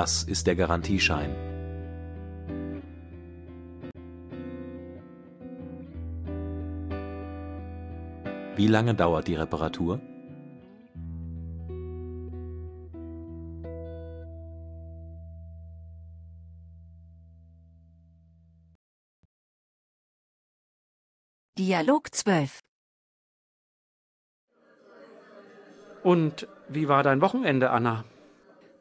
Das ist der Garantieschein. Wie lange dauert die Reparatur? Dialog 12 Und wie war dein Wochenende, Anna?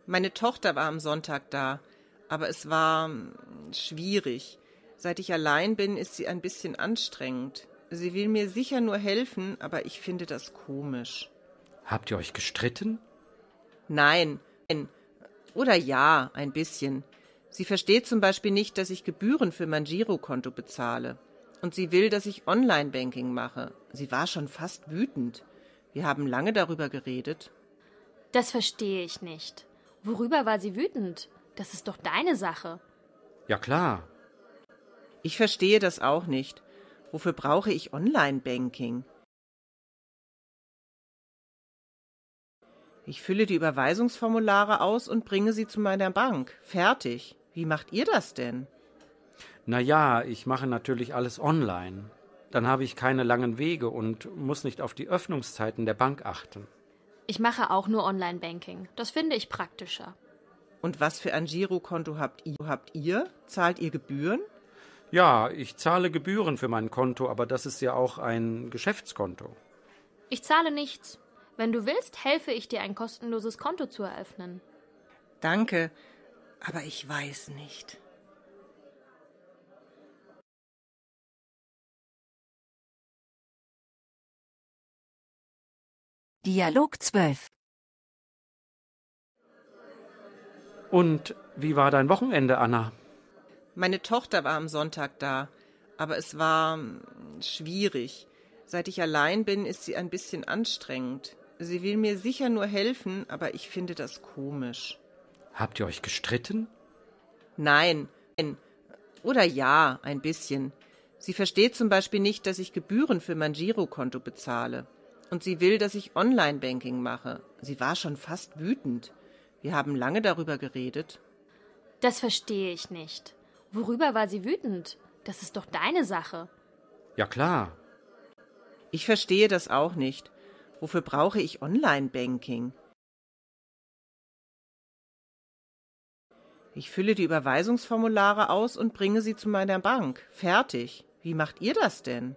Meine Tochter war am Sonntag da, aber es war hm, schwierig. Seit ich allein bin, ist sie ein bisschen anstrengend. Sie will mir sicher nur helfen, aber ich finde das komisch. Habt ihr euch gestritten? Nein. Oder ja, ein bisschen. Sie versteht zum Beispiel nicht, dass ich Gebühren für mein Girokonto bezahle. Und sie will, dass ich Online-Banking mache. Sie war schon fast wütend. Wir haben lange darüber geredet. Das verstehe ich nicht. Worüber war sie wütend? Das ist doch deine Sache. Ja klar. Ich verstehe das auch nicht. Wofür brauche ich Online-Banking? Ich fülle die Überweisungsformulare aus und bringe sie zu meiner Bank. Fertig. Wie macht ihr das denn? Na ja, ich mache natürlich alles online. Dann habe ich keine langen Wege und muss nicht auf die Öffnungszeiten der Bank achten. Ich mache auch nur Online-Banking. Das finde ich praktischer. Und was für ein Girokonto habt ihr? habt ihr? Zahlt ihr Gebühren? Ja, ich zahle Gebühren für mein Konto, aber das ist ja auch ein Geschäftskonto. Ich zahle nichts. Wenn du willst, helfe ich dir, ein kostenloses Konto zu eröffnen. Danke, aber ich weiß nicht. Dialog 12 Und wie war dein Wochenende, Anna? Meine Tochter war am Sonntag da, aber es war hm, schwierig. Seit ich allein bin, ist sie ein bisschen anstrengend. Sie will mir sicher nur helfen, aber ich finde das komisch. Habt ihr euch gestritten? Nein. Oder ja, ein bisschen. Sie versteht zum Beispiel nicht, dass ich Gebühren für mein Girokonto bezahle und sie will, dass ich Online-Banking mache. Sie war schon fast wütend. Wir haben lange darüber geredet. Das verstehe ich nicht. Worüber war sie wütend? Das ist doch deine Sache. Ja klar. Ich verstehe das auch nicht. Wofür brauche ich Online-Banking? Ich fülle die Überweisungsformulare aus und bringe sie zu meiner Bank. Fertig. Wie macht ihr das denn?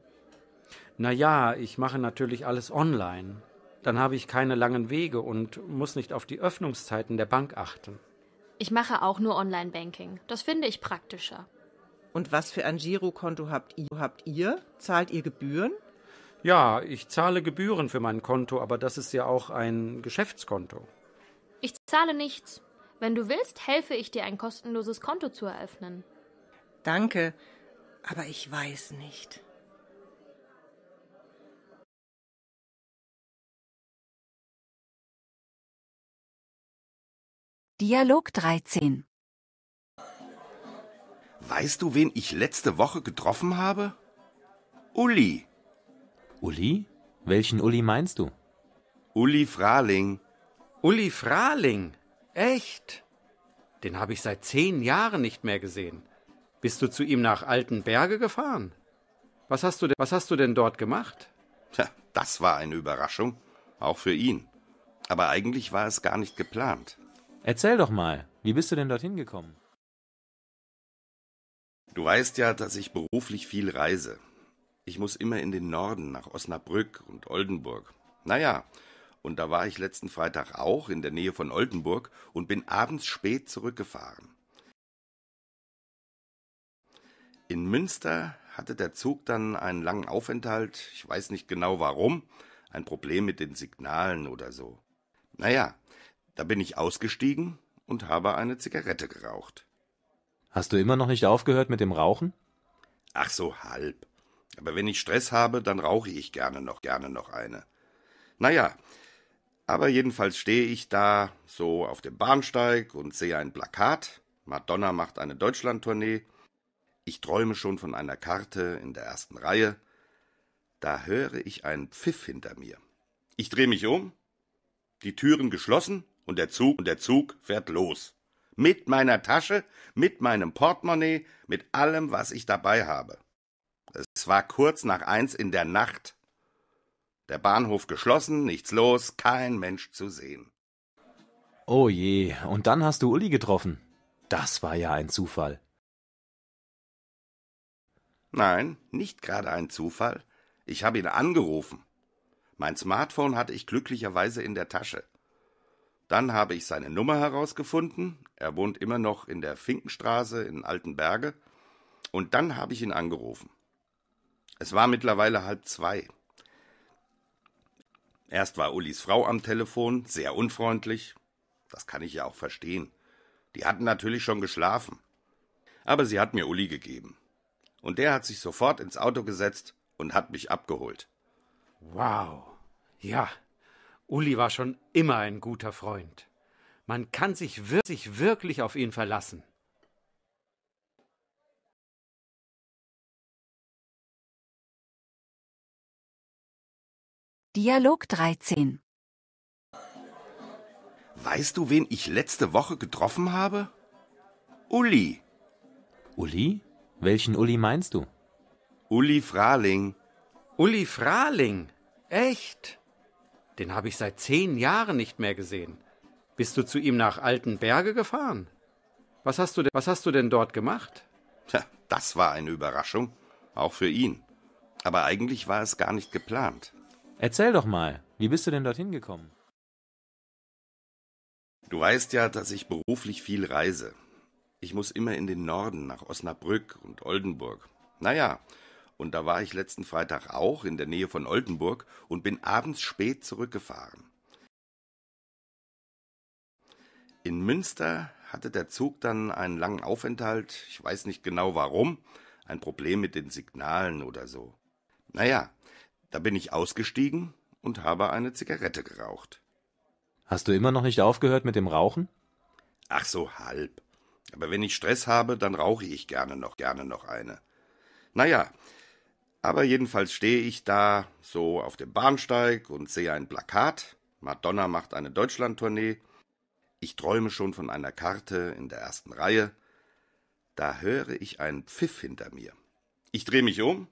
na ja, ich mache natürlich alles online. Dann habe ich keine langen Wege und muss nicht auf die Öffnungszeiten der Bank achten. Ich mache auch nur Online-Banking. Das finde ich praktischer. Und was für ein Girokonto habt ihr? habt ihr? Zahlt ihr Gebühren? Ja, ich zahle Gebühren für mein Konto, aber das ist ja auch ein Geschäftskonto. Ich zahle nichts. Wenn du willst, helfe ich dir, ein kostenloses Konto zu eröffnen. Danke, aber ich weiß nicht. Dialog 13 Weißt du, wen ich letzte Woche getroffen habe? Uli. Uli? Welchen Uli meinst du? Uli Frahling. Uli Frahling? Echt? Den habe ich seit zehn Jahren nicht mehr gesehen. Bist du zu ihm nach Alten Berge gefahren? Was hast du denn, was hast du denn dort gemacht? Tja, das war eine Überraschung. Auch für ihn. Aber eigentlich war es gar nicht geplant. Erzähl doch mal, wie bist du denn dorthin gekommen? Du weißt ja, dass ich beruflich viel reise. Ich muss immer in den Norden, nach Osnabrück und Oldenburg. Naja, und da war ich letzten Freitag auch in der Nähe von Oldenburg und bin abends spät zurückgefahren. In Münster hatte der Zug dann einen langen Aufenthalt, ich weiß nicht genau warum, ein Problem mit den Signalen oder so. Naja, da bin ich ausgestiegen und habe eine Zigarette geraucht. Hast du immer noch nicht aufgehört mit dem Rauchen? Ach so, halb. Aber wenn ich Stress habe, dann rauche ich gerne noch, gerne noch eine. Naja, aber jedenfalls stehe ich da so auf dem Bahnsteig und sehe ein Plakat. Madonna macht eine Deutschlandtournee. Ich träume schon von einer Karte in der ersten Reihe. Da höre ich einen Pfiff hinter mir. Ich drehe mich um, die Türen geschlossen und der Zug und der Zug fährt los. Mit meiner Tasche, mit meinem Portemonnaie, mit allem, was ich dabei habe. Es war kurz nach eins in der Nacht. Der Bahnhof geschlossen, nichts los, kein Mensch zu sehen. Oh je, und dann hast du Uli getroffen. Das war ja ein Zufall. Nein, nicht gerade ein Zufall. Ich habe ihn angerufen. Mein Smartphone hatte ich glücklicherweise in der Tasche. Dann habe ich seine Nummer herausgefunden. Er wohnt immer noch in der Finkenstraße in Altenberge. Und dann habe ich ihn angerufen. Es war mittlerweile halb zwei. Erst war Ullis Frau am Telefon, sehr unfreundlich. Das kann ich ja auch verstehen. Die hatten natürlich schon geschlafen. Aber sie hat mir Uli gegeben. Und der hat sich sofort ins Auto gesetzt und hat mich abgeholt. Wow. Ja, Uli war schon immer ein guter Freund. Man kann sich wirklich, wirklich auf ihn verlassen. Dialog 13 Weißt du, wen ich letzte Woche getroffen habe? Uli. Uli? Welchen Uli meinst du? Uli Frahling. Uli Frahling? Echt? Den habe ich seit zehn Jahren nicht mehr gesehen. Bist du zu ihm nach Alten Berge gefahren? Was hast du denn, was hast du denn dort gemacht? Tja, das war eine Überraschung. Auch für ihn. Aber eigentlich war es gar nicht geplant. Erzähl doch mal, wie bist du denn dorthin gekommen? Du weißt ja, dass ich beruflich viel reise. Ich muss immer in den Norden, nach Osnabrück und Oldenburg. Naja, und da war ich letzten Freitag auch in der Nähe von Oldenburg und bin abends spät zurückgefahren. In Münster hatte der Zug dann einen langen Aufenthalt, ich weiß nicht genau warum, ein Problem mit den Signalen oder so. Naja, da bin ich ausgestiegen und habe eine Zigarette geraucht. Hast du immer noch nicht aufgehört mit dem Rauchen? Ach so, halb. Aber wenn ich Stress habe, dann rauche ich gerne noch, gerne noch eine. Naja, aber jedenfalls stehe ich da so auf dem Bahnsteig und sehe ein Plakat. Madonna macht eine Deutschlandtournee. Ich träume schon von einer Karte in der ersten Reihe. Da höre ich einen Pfiff hinter mir. Ich drehe mich um,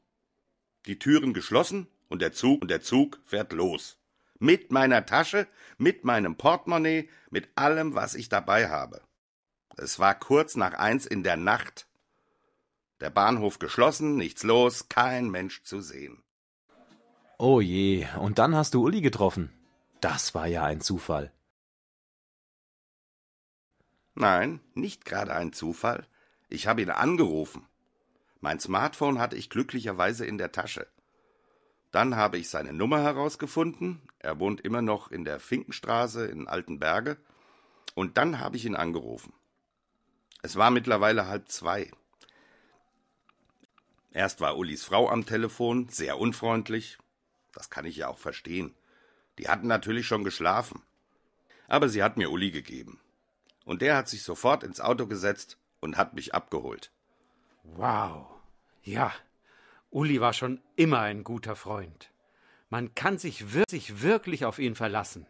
die Türen geschlossen und der Zug und der Zug fährt los. Mit meiner Tasche, mit meinem Portemonnaie, mit allem, was ich dabei habe. Es war kurz nach eins in der Nacht. Der Bahnhof geschlossen, nichts los, kein Mensch zu sehen. Oh je, und dann hast du Uli getroffen. Das war ja ein Zufall. Nein, nicht gerade ein Zufall. Ich habe ihn angerufen. Mein Smartphone hatte ich glücklicherweise in der Tasche. Dann habe ich seine Nummer herausgefunden. Er wohnt immer noch in der Finkenstraße in Altenberge. Und dann habe ich ihn angerufen. Es war mittlerweile halb zwei. Erst war Ullis Frau am Telefon, sehr unfreundlich. Das kann ich ja auch verstehen. Die hatten natürlich schon geschlafen. Aber sie hat mir Uli gegeben. Und der hat sich sofort ins Auto gesetzt und hat mich abgeholt. Wow. Ja, Uli war schon immer ein guter Freund. Man kann sich wirklich, sich wirklich auf ihn verlassen.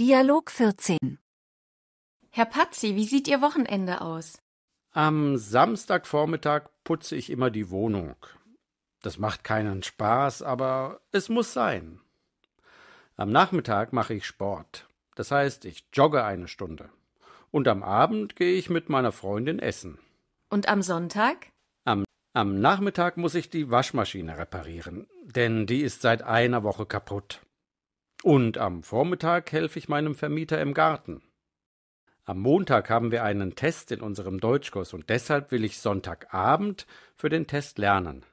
Dialog 14 Herr Patzi, wie sieht Ihr Wochenende aus? Am Samstagvormittag putze ich immer die Wohnung. Das macht keinen Spaß, aber es muss sein. Am Nachmittag mache ich Sport. Das heißt, ich jogge eine Stunde. Und am Abend gehe ich mit meiner Freundin essen. Und am Sonntag? Am, am Nachmittag muss ich die Waschmaschine reparieren, denn die ist seit einer Woche kaputt. Und am Vormittag helfe ich meinem Vermieter im Garten. Am Montag haben wir einen Test in unserem Deutschkurs und deshalb will ich Sonntagabend für den Test lernen.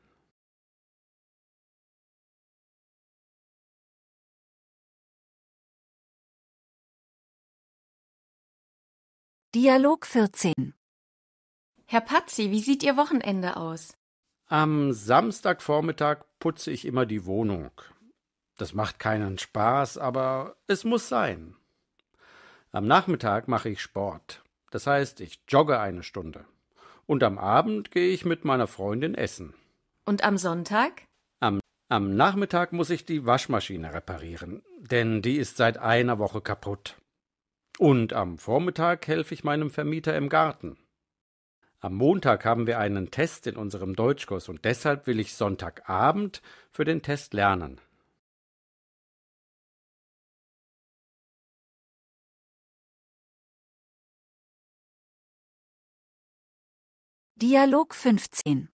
Dialog 14 Herr Patzi, wie sieht Ihr Wochenende aus? Am Samstagvormittag putze ich immer die Wohnung. Das macht keinen Spaß, aber es muss sein. Am Nachmittag mache ich Sport. Das heißt, ich jogge eine Stunde. Und am Abend gehe ich mit meiner Freundin essen. Und am Sonntag? Am, am Nachmittag muss ich die Waschmaschine reparieren, denn die ist seit einer Woche kaputt. Und am Vormittag helfe ich meinem Vermieter im Garten. Am Montag haben wir einen Test in unserem Deutschkurs und deshalb will ich Sonntagabend für den Test lernen. Dialog 15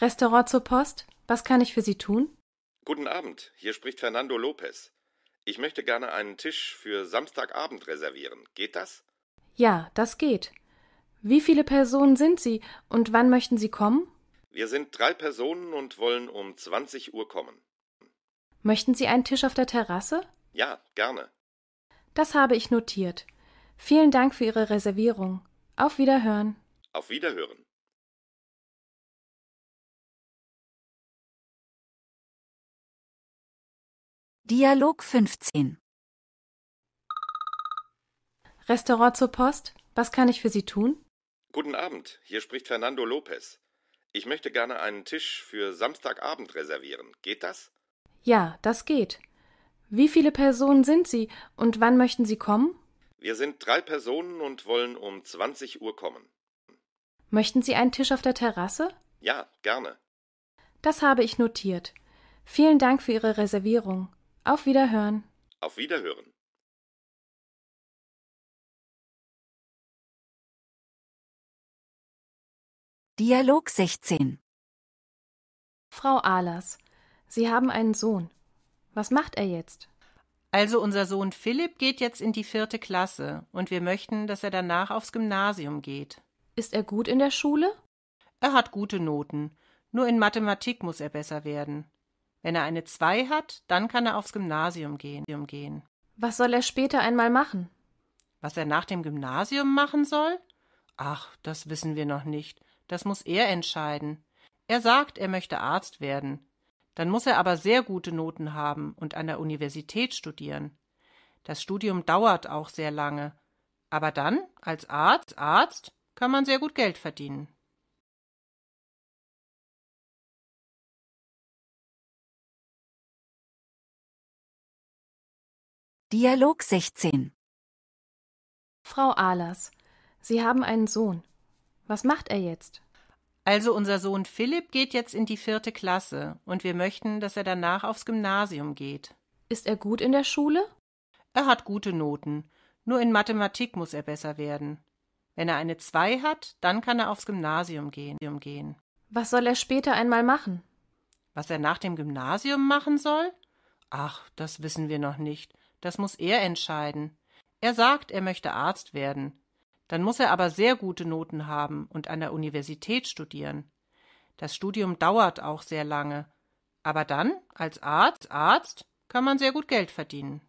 Restaurant zur Post, was kann ich für Sie tun? Guten Abend, hier spricht Fernando Lopez. Ich möchte gerne einen Tisch für Samstagabend reservieren. Geht das? Ja, das geht. Wie viele Personen sind Sie und wann möchten Sie kommen? Wir sind drei Personen und wollen um 20 Uhr kommen. Möchten Sie einen Tisch auf der Terrasse? Ja, gerne. Das habe ich notiert. Vielen Dank für Ihre Reservierung. Auf Wiederhören. Auf Wiederhören. Dialog 15 Restaurant zur Post. Was kann ich für Sie tun? Guten Abend, hier spricht Fernando Lopez. Ich möchte gerne einen Tisch für Samstagabend reservieren. Geht das? Ja, das geht. Wie viele Personen sind Sie und wann möchten Sie kommen? Wir sind drei Personen und wollen um 20 Uhr kommen. Möchten Sie einen Tisch auf der Terrasse? Ja, gerne. Das habe ich notiert. Vielen Dank für Ihre Reservierung. Auf Wiederhören. Auf Wiederhören. Dialog 16 Frau Ahlers, Sie haben einen Sohn. Was macht er jetzt? Also unser Sohn Philipp geht jetzt in die vierte Klasse und wir möchten, dass er danach aufs Gymnasium geht. Ist er gut in der Schule? Er hat gute Noten. Nur in Mathematik muss er besser werden. Wenn er eine Zwei hat, dann kann er aufs Gymnasium gehen. Was soll er später einmal machen? Was er nach dem Gymnasium machen soll? Ach, das wissen wir noch nicht. Das muss er entscheiden. Er sagt, er möchte Arzt werden. Dann muss er aber sehr gute Noten haben und an der Universität studieren. Das Studium dauert auch sehr lange. Aber dann, als Arzt, Arzt, kann man sehr gut Geld verdienen. Dialog 16 Frau Ahlers, Sie haben einen Sohn. Was macht er jetzt? Also unser Sohn Philipp geht jetzt in die vierte Klasse und wir möchten, dass er danach aufs Gymnasium geht. Ist er gut in der Schule? Er hat gute Noten. Nur in Mathematik muss er besser werden. Wenn er eine Zwei hat, dann kann er aufs Gymnasium gehen. Was soll er später einmal machen? Was er nach dem Gymnasium machen soll? Ach, das wissen wir noch nicht. Das muss er entscheiden. Er sagt, er möchte Arzt werden. Dann muss er aber sehr gute Noten haben und an der Universität studieren. Das Studium dauert auch sehr lange. Aber dann, als Arzt, Arzt, kann man sehr gut Geld verdienen.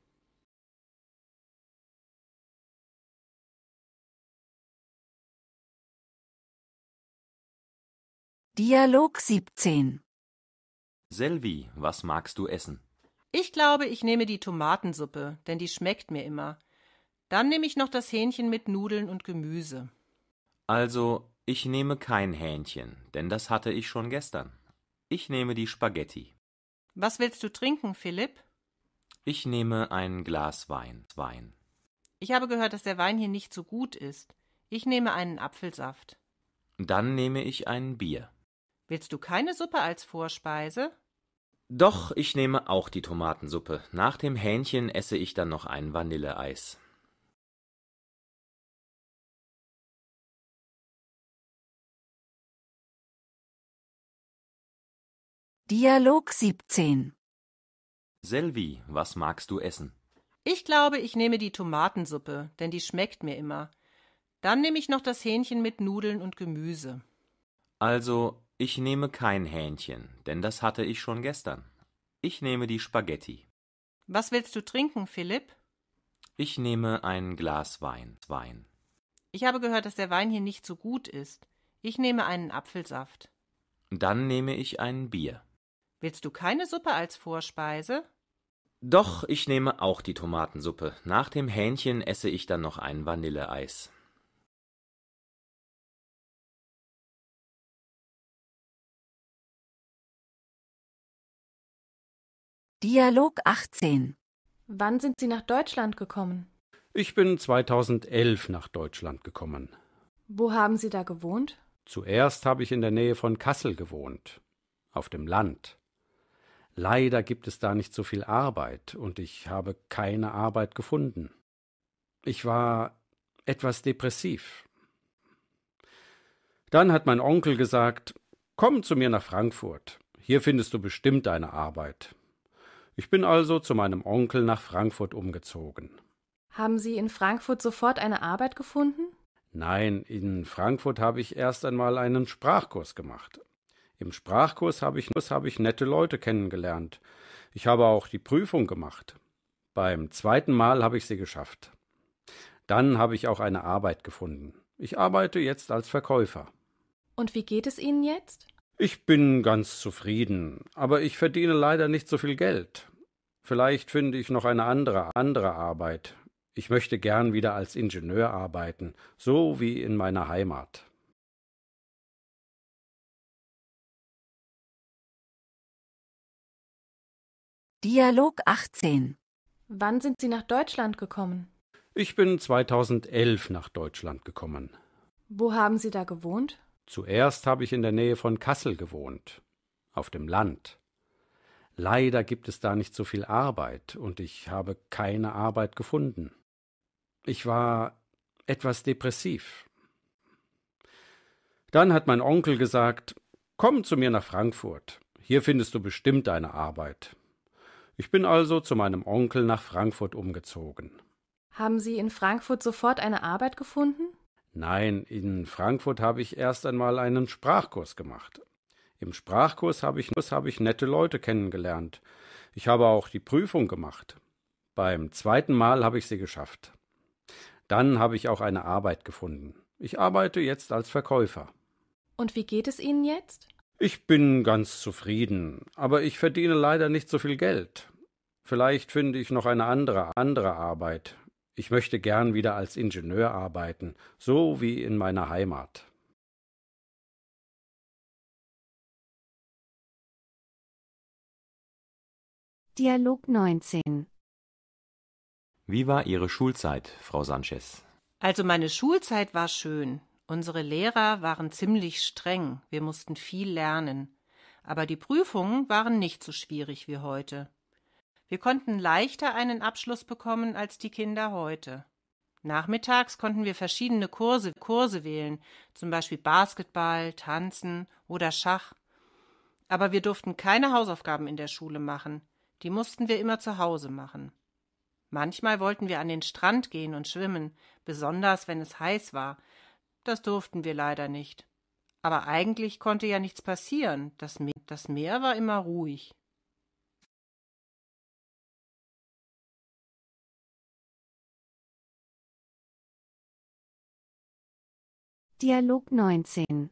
Dialog 17 Selvi, was magst du essen? Ich glaube, ich nehme die Tomatensuppe, denn die schmeckt mir immer. Dann nehme ich noch das Hähnchen mit Nudeln und Gemüse. Also, ich nehme kein Hähnchen, denn das hatte ich schon gestern. Ich nehme die Spaghetti. Was willst du trinken, Philipp? Ich nehme ein Glas Wein. Wein. Ich habe gehört, dass der Wein hier nicht so gut ist. Ich nehme einen Apfelsaft. Dann nehme ich ein Bier. Willst du keine Suppe als Vorspeise? Doch, ich nehme auch die Tomatensuppe. Nach dem Hähnchen esse ich dann noch ein Vanilleeis. Dialog 17 Selvi, was magst du essen? Ich glaube, ich nehme die Tomatensuppe, denn die schmeckt mir immer. Dann nehme ich noch das Hähnchen mit Nudeln und Gemüse. Also, ich nehme kein Hähnchen, denn das hatte ich schon gestern. Ich nehme die Spaghetti. Was willst du trinken, Philipp? Ich nehme ein Glas Wein. Wein. Ich habe gehört, dass der Wein hier nicht so gut ist. Ich nehme einen Apfelsaft. Dann nehme ich ein Bier. Willst du keine Suppe als Vorspeise? Doch, ich nehme auch die Tomatensuppe. Nach dem Hähnchen esse ich dann noch ein Vanilleeis. Dialog 18 Wann sind Sie nach Deutschland gekommen? Ich bin 2011 nach Deutschland gekommen. Wo haben Sie da gewohnt? Zuerst habe ich in der Nähe von Kassel gewohnt, auf dem Land. Leider gibt es da nicht so viel Arbeit und ich habe keine Arbeit gefunden. Ich war etwas depressiv. Dann hat mein Onkel gesagt, komm zu mir nach Frankfurt. Hier findest du bestimmt eine Arbeit. Ich bin also zu meinem Onkel nach Frankfurt umgezogen. Haben Sie in Frankfurt sofort eine Arbeit gefunden? Nein, in Frankfurt habe ich erst einmal einen Sprachkurs gemacht. Im Sprachkurs habe ich, hab ich nette Leute kennengelernt. Ich habe auch die Prüfung gemacht. Beim zweiten Mal habe ich sie geschafft. Dann habe ich auch eine Arbeit gefunden. Ich arbeite jetzt als Verkäufer. Und wie geht es Ihnen jetzt? Ich bin ganz zufrieden, aber ich verdiene leider nicht so viel Geld. Vielleicht finde ich noch eine andere, andere Arbeit. Ich möchte gern wieder als Ingenieur arbeiten, so wie in meiner Heimat. Dialog 18. Wann sind Sie nach Deutschland gekommen? Ich bin 2011 nach Deutschland gekommen. Wo haben Sie da gewohnt? Zuerst habe ich in der Nähe von Kassel gewohnt, auf dem Land. Leider gibt es da nicht so viel Arbeit und ich habe keine Arbeit gefunden. Ich war etwas depressiv. Dann hat mein Onkel gesagt, komm zu mir nach Frankfurt. Hier findest du bestimmt eine Arbeit. Ich bin also zu meinem Onkel nach Frankfurt umgezogen. Haben Sie in Frankfurt sofort eine Arbeit gefunden? Nein, in Frankfurt habe ich erst einmal einen Sprachkurs gemacht. Im Sprachkurs habe ich, habe ich nette Leute kennengelernt. Ich habe auch die Prüfung gemacht. Beim zweiten Mal habe ich sie geschafft. Dann habe ich auch eine Arbeit gefunden. Ich arbeite jetzt als Verkäufer. Und wie geht es Ihnen jetzt? Ich bin ganz zufrieden, aber ich verdiene leider nicht so viel Geld. Vielleicht finde ich noch eine andere, andere Arbeit. Ich möchte gern wieder als Ingenieur arbeiten, so wie in meiner Heimat. Dialog 19 Wie war Ihre Schulzeit, Frau Sanchez? Also meine Schulzeit war schön. Unsere Lehrer waren ziemlich streng, wir mussten viel lernen. Aber die Prüfungen waren nicht so schwierig wie heute. Wir konnten leichter einen Abschluss bekommen als die Kinder heute. Nachmittags konnten wir verschiedene Kurse, Kurse wählen, zum Beispiel Basketball, Tanzen oder Schach. Aber wir durften keine Hausaufgaben in der Schule machen, die mussten wir immer zu Hause machen. Manchmal wollten wir an den Strand gehen und schwimmen, besonders wenn es heiß war, das durften wir leider nicht. Aber eigentlich konnte ja nichts passieren. Das Meer, das Meer war immer ruhig. Dialog 19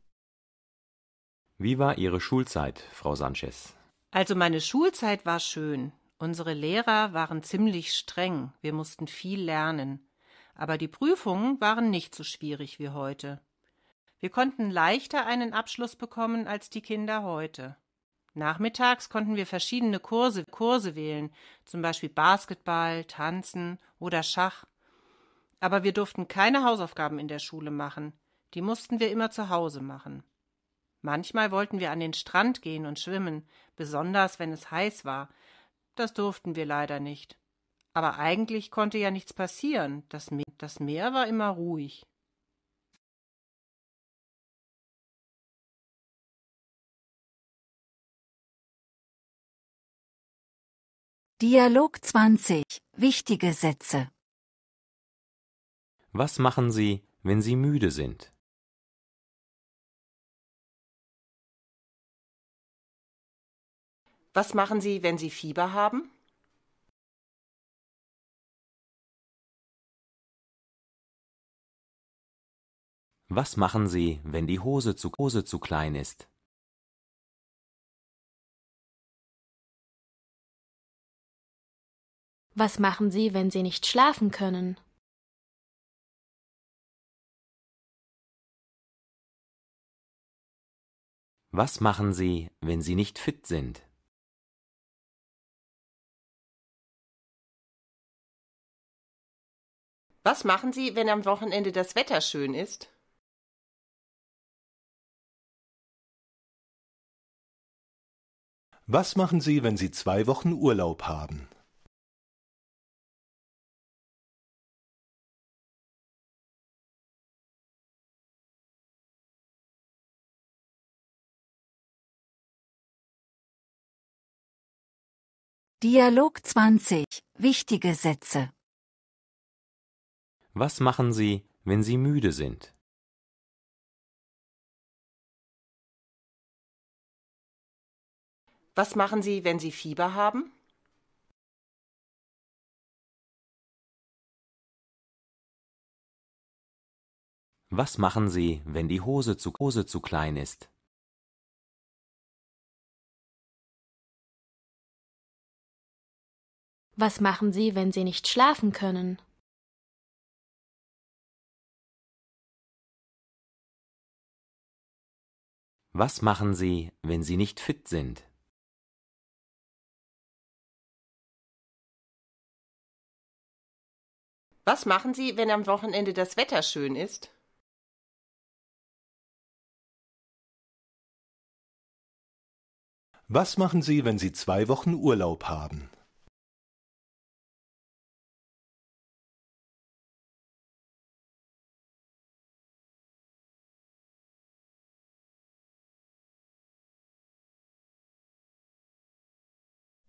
Wie war Ihre Schulzeit, Frau Sanchez? Also meine Schulzeit war schön. Unsere Lehrer waren ziemlich streng. Wir mussten viel lernen aber die Prüfungen waren nicht so schwierig wie heute. Wir konnten leichter einen Abschluss bekommen als die Kinder heute. Nachmittags konnten wir verschiedene Kurse, Kurse wählen, zum Beispiel Basketball, Tanzen oder Schach. Aber wir durften keine Hausaufgaben in der Schule machen. Die mussten wir immer zu Hause machen. Manchmal wollten wir an den Strand gehen und schwimmen, besonders wenn es heiß war. Das durften wir leider nicht. Aber eigentlich konnte ja nichts passieren. Das Meer, das Meer war immer ruhig. Dialog 20. Wichtige Sätze. Was machen Sie, wenn Sie müde sind? Was machen Sie, wenn Sie Fieber haben? Was machen Sie, wenn die Hose zu, Hose zu klein ist? Was machen Sie, wenn Sie nicht schlafen können? Was machen Sie, wenn Sie nicht fit sind? Was machen Sie, wenn am Wochenende das Wetter schön ist? Was machen Sie, wenn Sie zwei Wochen Urlaub haben? Dialog 20. Wichtige Sätze. Was machen Sie, wenn Sie müde sind? Was machen Sie, wenn Sie Fieber haben? Was machen Sie, wenn die Hose zu, Hose zu klein ist? Was machen Sie, wenn Sie nicht schlafen können? Was machen Sie, wenn Sie nicht fit sind? Was machen Sie, wenn am Wochenende das Wetter schön ist? Was machen Sie, wenn Sie zwei Wochen Urlaub haben?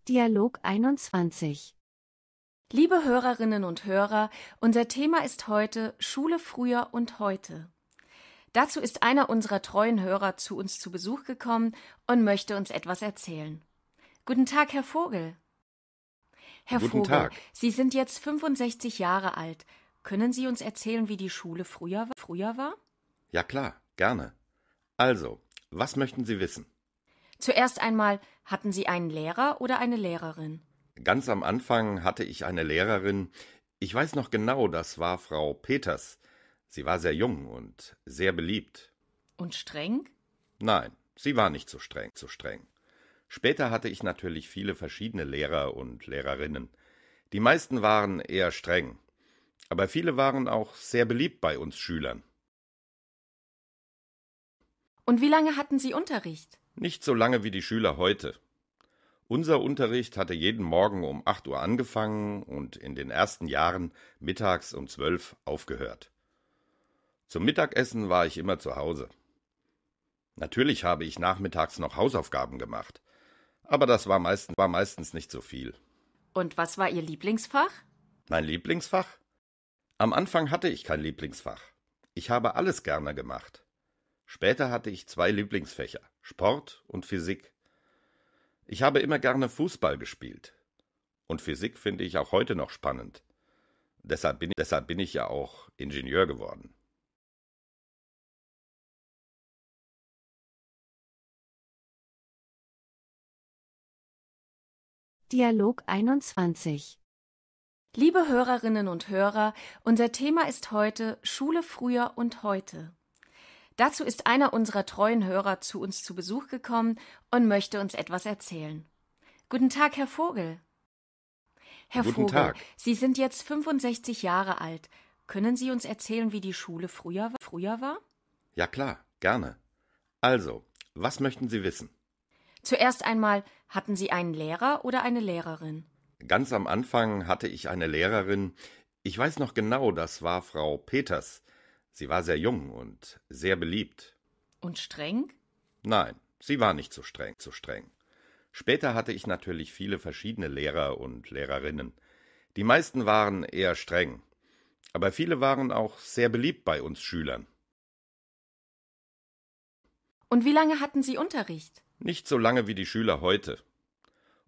Dialog 21 Liebe Hörerinnen und Hörer, unser Thema ist heute Schule früher und heute. Dazu ist einer unserer treuen Hörer zu uns zu Besuch gekommen und möchte uns etwas erzählen. Guten Tag, Herr Vogel. Herr Guten Vogel, Tag. Sie sind jetzt 65 Jahre alt. Können Sie uns erzählen, wie die Schule früher, früher war? Ja klar, gerne. Also, was möchten Sie wissen? Zuerst einmal, hatten Sie einen Lehrer oder eine Lehrerin? Ganz am Anfang hatte ich eine Lehrerin, ich weiß noch genau, das war Frau Peters. Sie war sehr jung und sehr beliebt. Und streng? Nein, sie war nicht so streng, so streng. Später hatte ich natürlich viele verschiedene Lehrer und Lehrerinnen. Die meisten waren eher streng, aber viele waren auch sehr beliebt bei uns Schülern. Und wie lange hatten Sie Unterricht? Nicht so lange wie die Schüler heute. Unser Unterricht hatte jeden Morgen um 8 Uhr angefangen und in den ersten Jahren mittags um 12 aufgehört. Zum Mittagessen war ich immer zu Hause. Natürlich habe ich nachmittags noch Hausaufgaben gemacht, aber das war, meistens, war meistens nicht so viel. Und was war Ihr Lieblingsfach? Mein Lieblingsfach? Am Anfang hatte ich kein Lieblingsfach. Ich habe alles gerne gemacht. Später hatte ich zwei Lieblingsfächer, Sport und Physik. Ich habe immer gerne Fußball gespielt. Und Physik finde ich auch heute noch spannend. Deshalb bin, deshalb bin ich ja auch Ingenieur geworden. Dialog 21 Liebe Hörerinnen und Hörer, unser Thema ist heute Schule früher und heute. Dazu ist einer unserer treuen Hörer zu uns zu Besuch gekommen und möchte uns etwas erzählen. Guten Tag, Herr Vogel. Herr Guten Vogel, Tag. Sie sind jetzt 65 Jahre alt. Können Sie uns erzählen, wie die Schule früher, früher war? Ja klar, gerne. Also, was möchten Sie wissen? Zuerst einmal, hatten Sie einen Lehrer oder eine Lehrerin? Ganz am Anfang hatte ich eine Lehrerin. Ich weiß noch genau, das war Frau Peters. Sie war sehr jung und sehr beliebt. Und streng? Nein, sie war nicht so streng, so streng. Später hatte ich natürlich viele verschiedene Lehrer und Lehrerinnen. Die meisten waren eher streng, aber viele waren auch sehr beliebt bei uns Schülern. Und wie lange hatten Sie Unterricht? Nicht so lange wie die Schüler heute.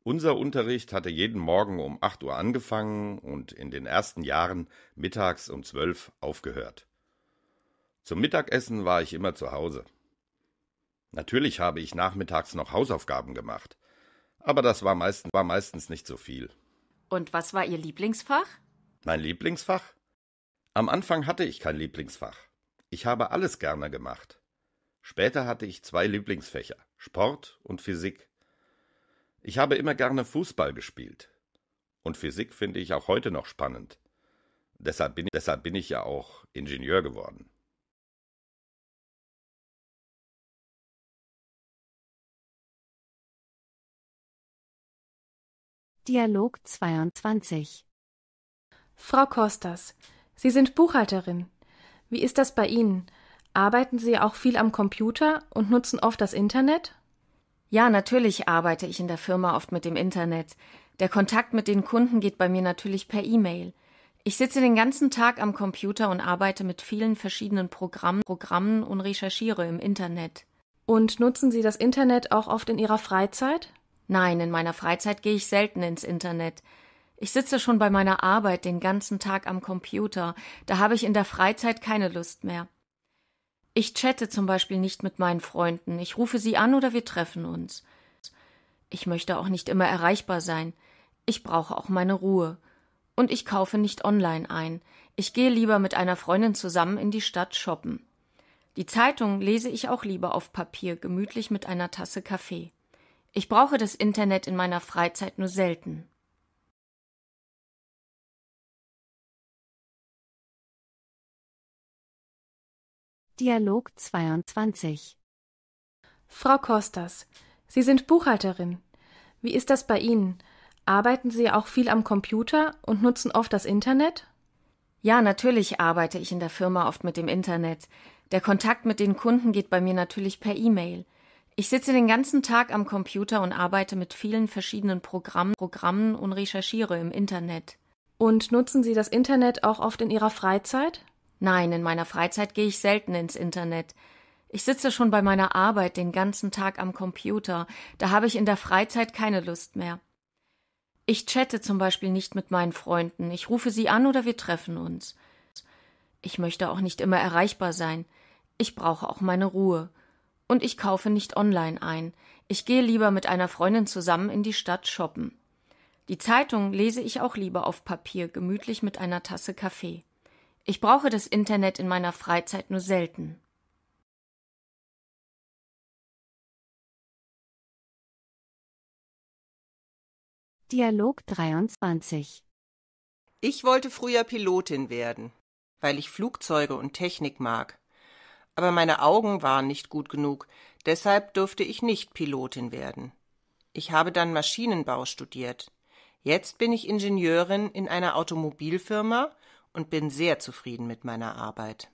Unser Unterricht hatte jeden Morgen um acht Uhr angefangen und in den ersten Jahren mittags um zwölf aufgehört. Zum Mittagessen war ich immer zu Hause. Natürlich habe ich nachmittags noch Hausaufgaben gemacht, aber das war, meistens, war meistens nicht so viel. Und was war Ihr Lieblingsfach? Mein Lieblingsfach? Am Anfang hatte ich kein Lieblingsfach. Ich habe alles gerne gemacht. Später hatte ich zwei Lieblingsfächer, Sport und Physik. Ich habe immer gerne Fußball gespielt. Und Physik finde ich auch heute noch spannend. Deshalb bin, deshalb bin ich ja auch Ingenieur geworden. Dialog 22. Frau Kostas, Sie sind Buchhalterin. Wie ist das bei Ihnen? Arbeiten Sie auch viel am Computer und nutzen oft das Internet? Ja, natürlich arbeite ich in der Firma oft mit dem Internet. Der Kontakt mit den Kunden geht bei mir natürlich per E-Mail. Ich sitze den ganzen Tag am Computer und arbeite mit vielen verschiedenen Programmen, Programmen und recherchiere im Internet. Und nutzen Sie das Internet auch oft in Ihrer Freizeit? Nein, in meiner Freizeit gehe ich selten ins Internet. Ich sitze schon bei meiner Arbeit den ganzen Tag am Computer, da habe ich in der Freizeit keine Lust mehr. Ich chatte zum Beispiel nicht mit meinen Freunden, ich rufe sie an oder wir treffen uns. Ich möchte auch nicht immer erreichbar sein. Ich brauche auch meine Ruhe. Und ich kaufe nicht online ein. Ich gehe lieber mit einer Freundin zusammen in die Stadt shoppen. Die Zeitung lese ich auch lieber auf Papier, gemütlich mit einer Tasse Kaffee. Ich brauche das Internet in meiner Freizeit nur selten. Dialog 22 Frau Kostas, Sie sind Buchhalterin. Wie ist das bei Ihnen? Arbeiten Sie auch viel am Computer und nutzen oft das Internet? Ja, natürlich arbeite ich in der Firma oft mit dem Internet. Der Kontakt mit den Kunden geht bei mir natürlich per E-Mail. Ich sitze den ganzen Tag am Computer und arbeite mit vielen verschiedenen Programmen, Programmen und recherchiere im Internet. Und nutzen Sie das Internet auch oft in Ihrer Freizeit? Nein, in meiner Freizeit gehe ich selten ins Internet. Ich sitze schon bei meiner Arbeit den ganzen Tag am Computer, da habe ich in der Freizeit keine Lust mehr. Ich chatte zum Beispiel nicht mit meinen Freunden, ich rufe sie an oder wir treffen uns. Ich möchte auch nicht immer erreichbar sein. Ich brauche auch meine Ruhe. Und ich kaufe nicht online ein. Ich gehe lieber mit einer Freundin zusammen in die Stadt shoppen. Die Zeitung lese ich auch lieber auf Papier, gemütlich mit einer Tasse Kaffee. Ich brauche das Internet in meiner Freizeit nur selten. Dialog 23 Ich wollte früher Pilotin werden, weil ich Flugzeuge und Technik mag aber meine Augen waren nicht gut genug, deshalb durfte ich nicht Pilotin werden. Ich habe dann Maschinenbau studiert. Jetzt bin ich Ingenieurin in einer Automobilfirma und bin sehr zufrieden mit meiner Arbeit.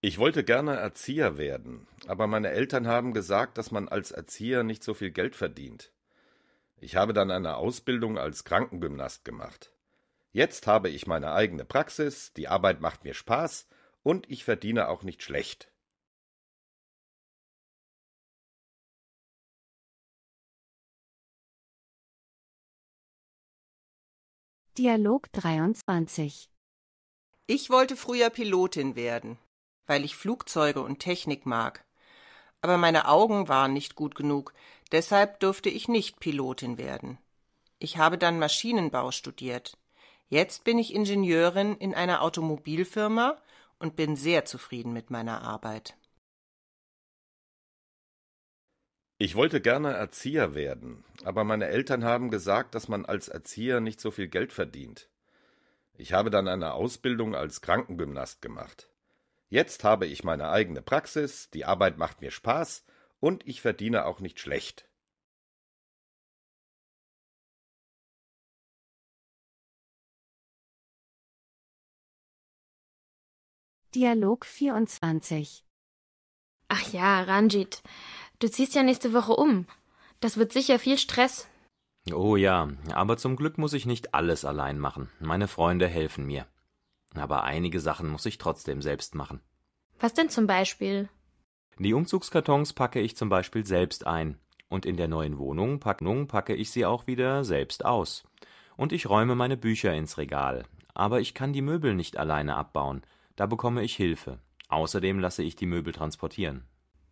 Ich wollte gerne Erzieher werden, aber meine Eltern haben gesagt, dass man als Erzieher nicht so viel Geld verdient. Ich habe dann eine Ausbildung als Krankengymnast gemacht. Jetzt habe ich meine eigene Praxis, die Arbeit macht mir Spaß und ich verdiene auch nicht schlecht. Dialog 23 Ich wollte früher Pilotin werden, weil ich Flugzeuge und Technik mag. Aber meine Augen waren nicht gut genug, deshalb durfte ich nicht Pilotin werden. Ich habe dann Maschinenbau studiert. Jetzt bin ich Ingenieurin in einer Automobilfirma und bin sehr zufrieden mit meiner Arbeit. Ich wollte gerne Erzieher werden, aber meine Eltern haben gesagt, dass man als Erzieher nicht so viel Geld verdient. Ich habe dann eine Ausbildung als Krankengymnast gemacht. Jetzt habe ich meine eigene Praxis, die Arbeit macht mir Spaß und ich verdiene auch nicht schlecht. Dialog 24. Ach ja, Ranjit, du ziehst ja nächste Woche um. Das wird sicher viel Stress. Oh ja, aber zum Glück muss ich nicht alles allein machen. Meine Freunde helfen mir. Aber einige Sachen muss ich trotzdem selbst machen. Was denn zum Beispiel? Die Umzugskartons packe ich zum Beispiel selbst ein. Und in der neuen Wohnung Packung packe ich sie auch wieder selbst aus. Und ich räume meine Bücher ins Regal. Aber ich kann die Möbel nicht alleine abbauen. Da bekomme ich Hilfe. Außerdem lasse ich die Möbel transportieren.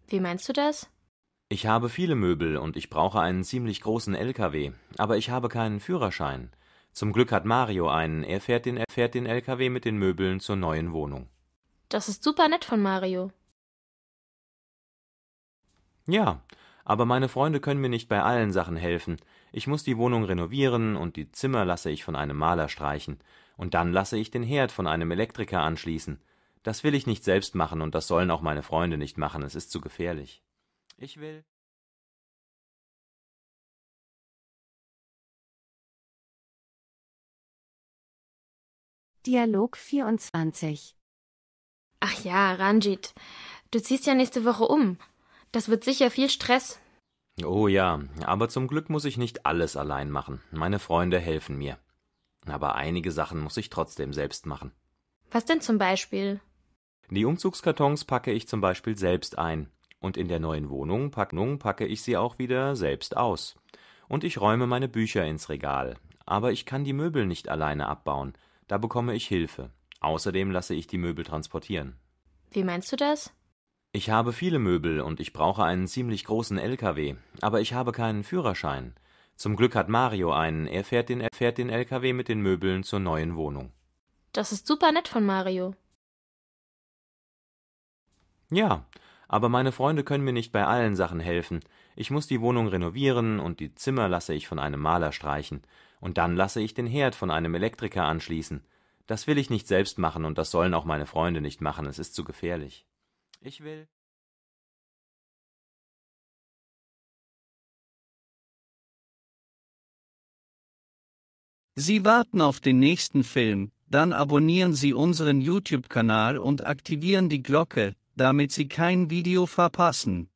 Wie meinst du das? Ich habe viele Möbel und ich brauche einen ziemlich großen LKW, aber ich habe keinen Führerschein. Zum Glück hat Mario einen. Er fährt den, er fährt den LKW mit den Möbeln zur neuen Wohnung. Das ist super nett von Mario. Ja, aber meine Freunde können mir nicht bei allen Sachen helfen. Ich muss die Wohnung renovieren und die Zimmer lasse ich von einem Maler streichen und dann lasse ich den Herd von einem Elektriker anschließen. Das will ich nicht selbst machen und das sollen auch meine Freunde nicht machen, es ist zu gefährlich. Ich will. Dialog 24 Ach ja, Ranjit, du ziehst ja nächste Woche um. Das wird sicher viel Stress. Oh ja, aber zum Glück muss ich nicht alles allein machen. Meine Freunde helfen mir. Aber einige Sachen muss ich trotzdem selbst machen. Was denn zum Beispiel? Die Umzugskartons packe ich zum Beispiel selbst ein. Und in der neuen Wohnung packe ich sie auch wieder selbst aus. Und ich räume meine Bücher ins Regal. Aber ich kann die Möbel nicht alleine abbauen. Da bekomme ich Hilfe. Außerdem lasse ich die Möbel transportieren. Wie meinst du das? Ich habe viele Möbel und ich brauche einen ziemlich großen LKW, aber ich habe keinen Führerschein. Zum Glück hat Mario einen. Er fährt den, er fährt den LKW mit den Möbeln zur neuen Wohnung. Das ist super nett von Mario. Ja, aber meine Freunde können mir nicht bei allen Sachen helfen. Ich muss die Wohnung renovieren und die Zimmer lasse ich von einem Maler streichen. Und dann lasse ich den Herd von einem Elektriker anschließen. Das will ich nicht selbst machen und das sollen auch meine Freunde nicht machen. Es ist zu gefährlich. Ich will. Sie warten auf den nächsten Film, dann abonnieren Sie unseren YouTube-Kanal und aktivieren die Glocke, damit Sie kein Video verpassen.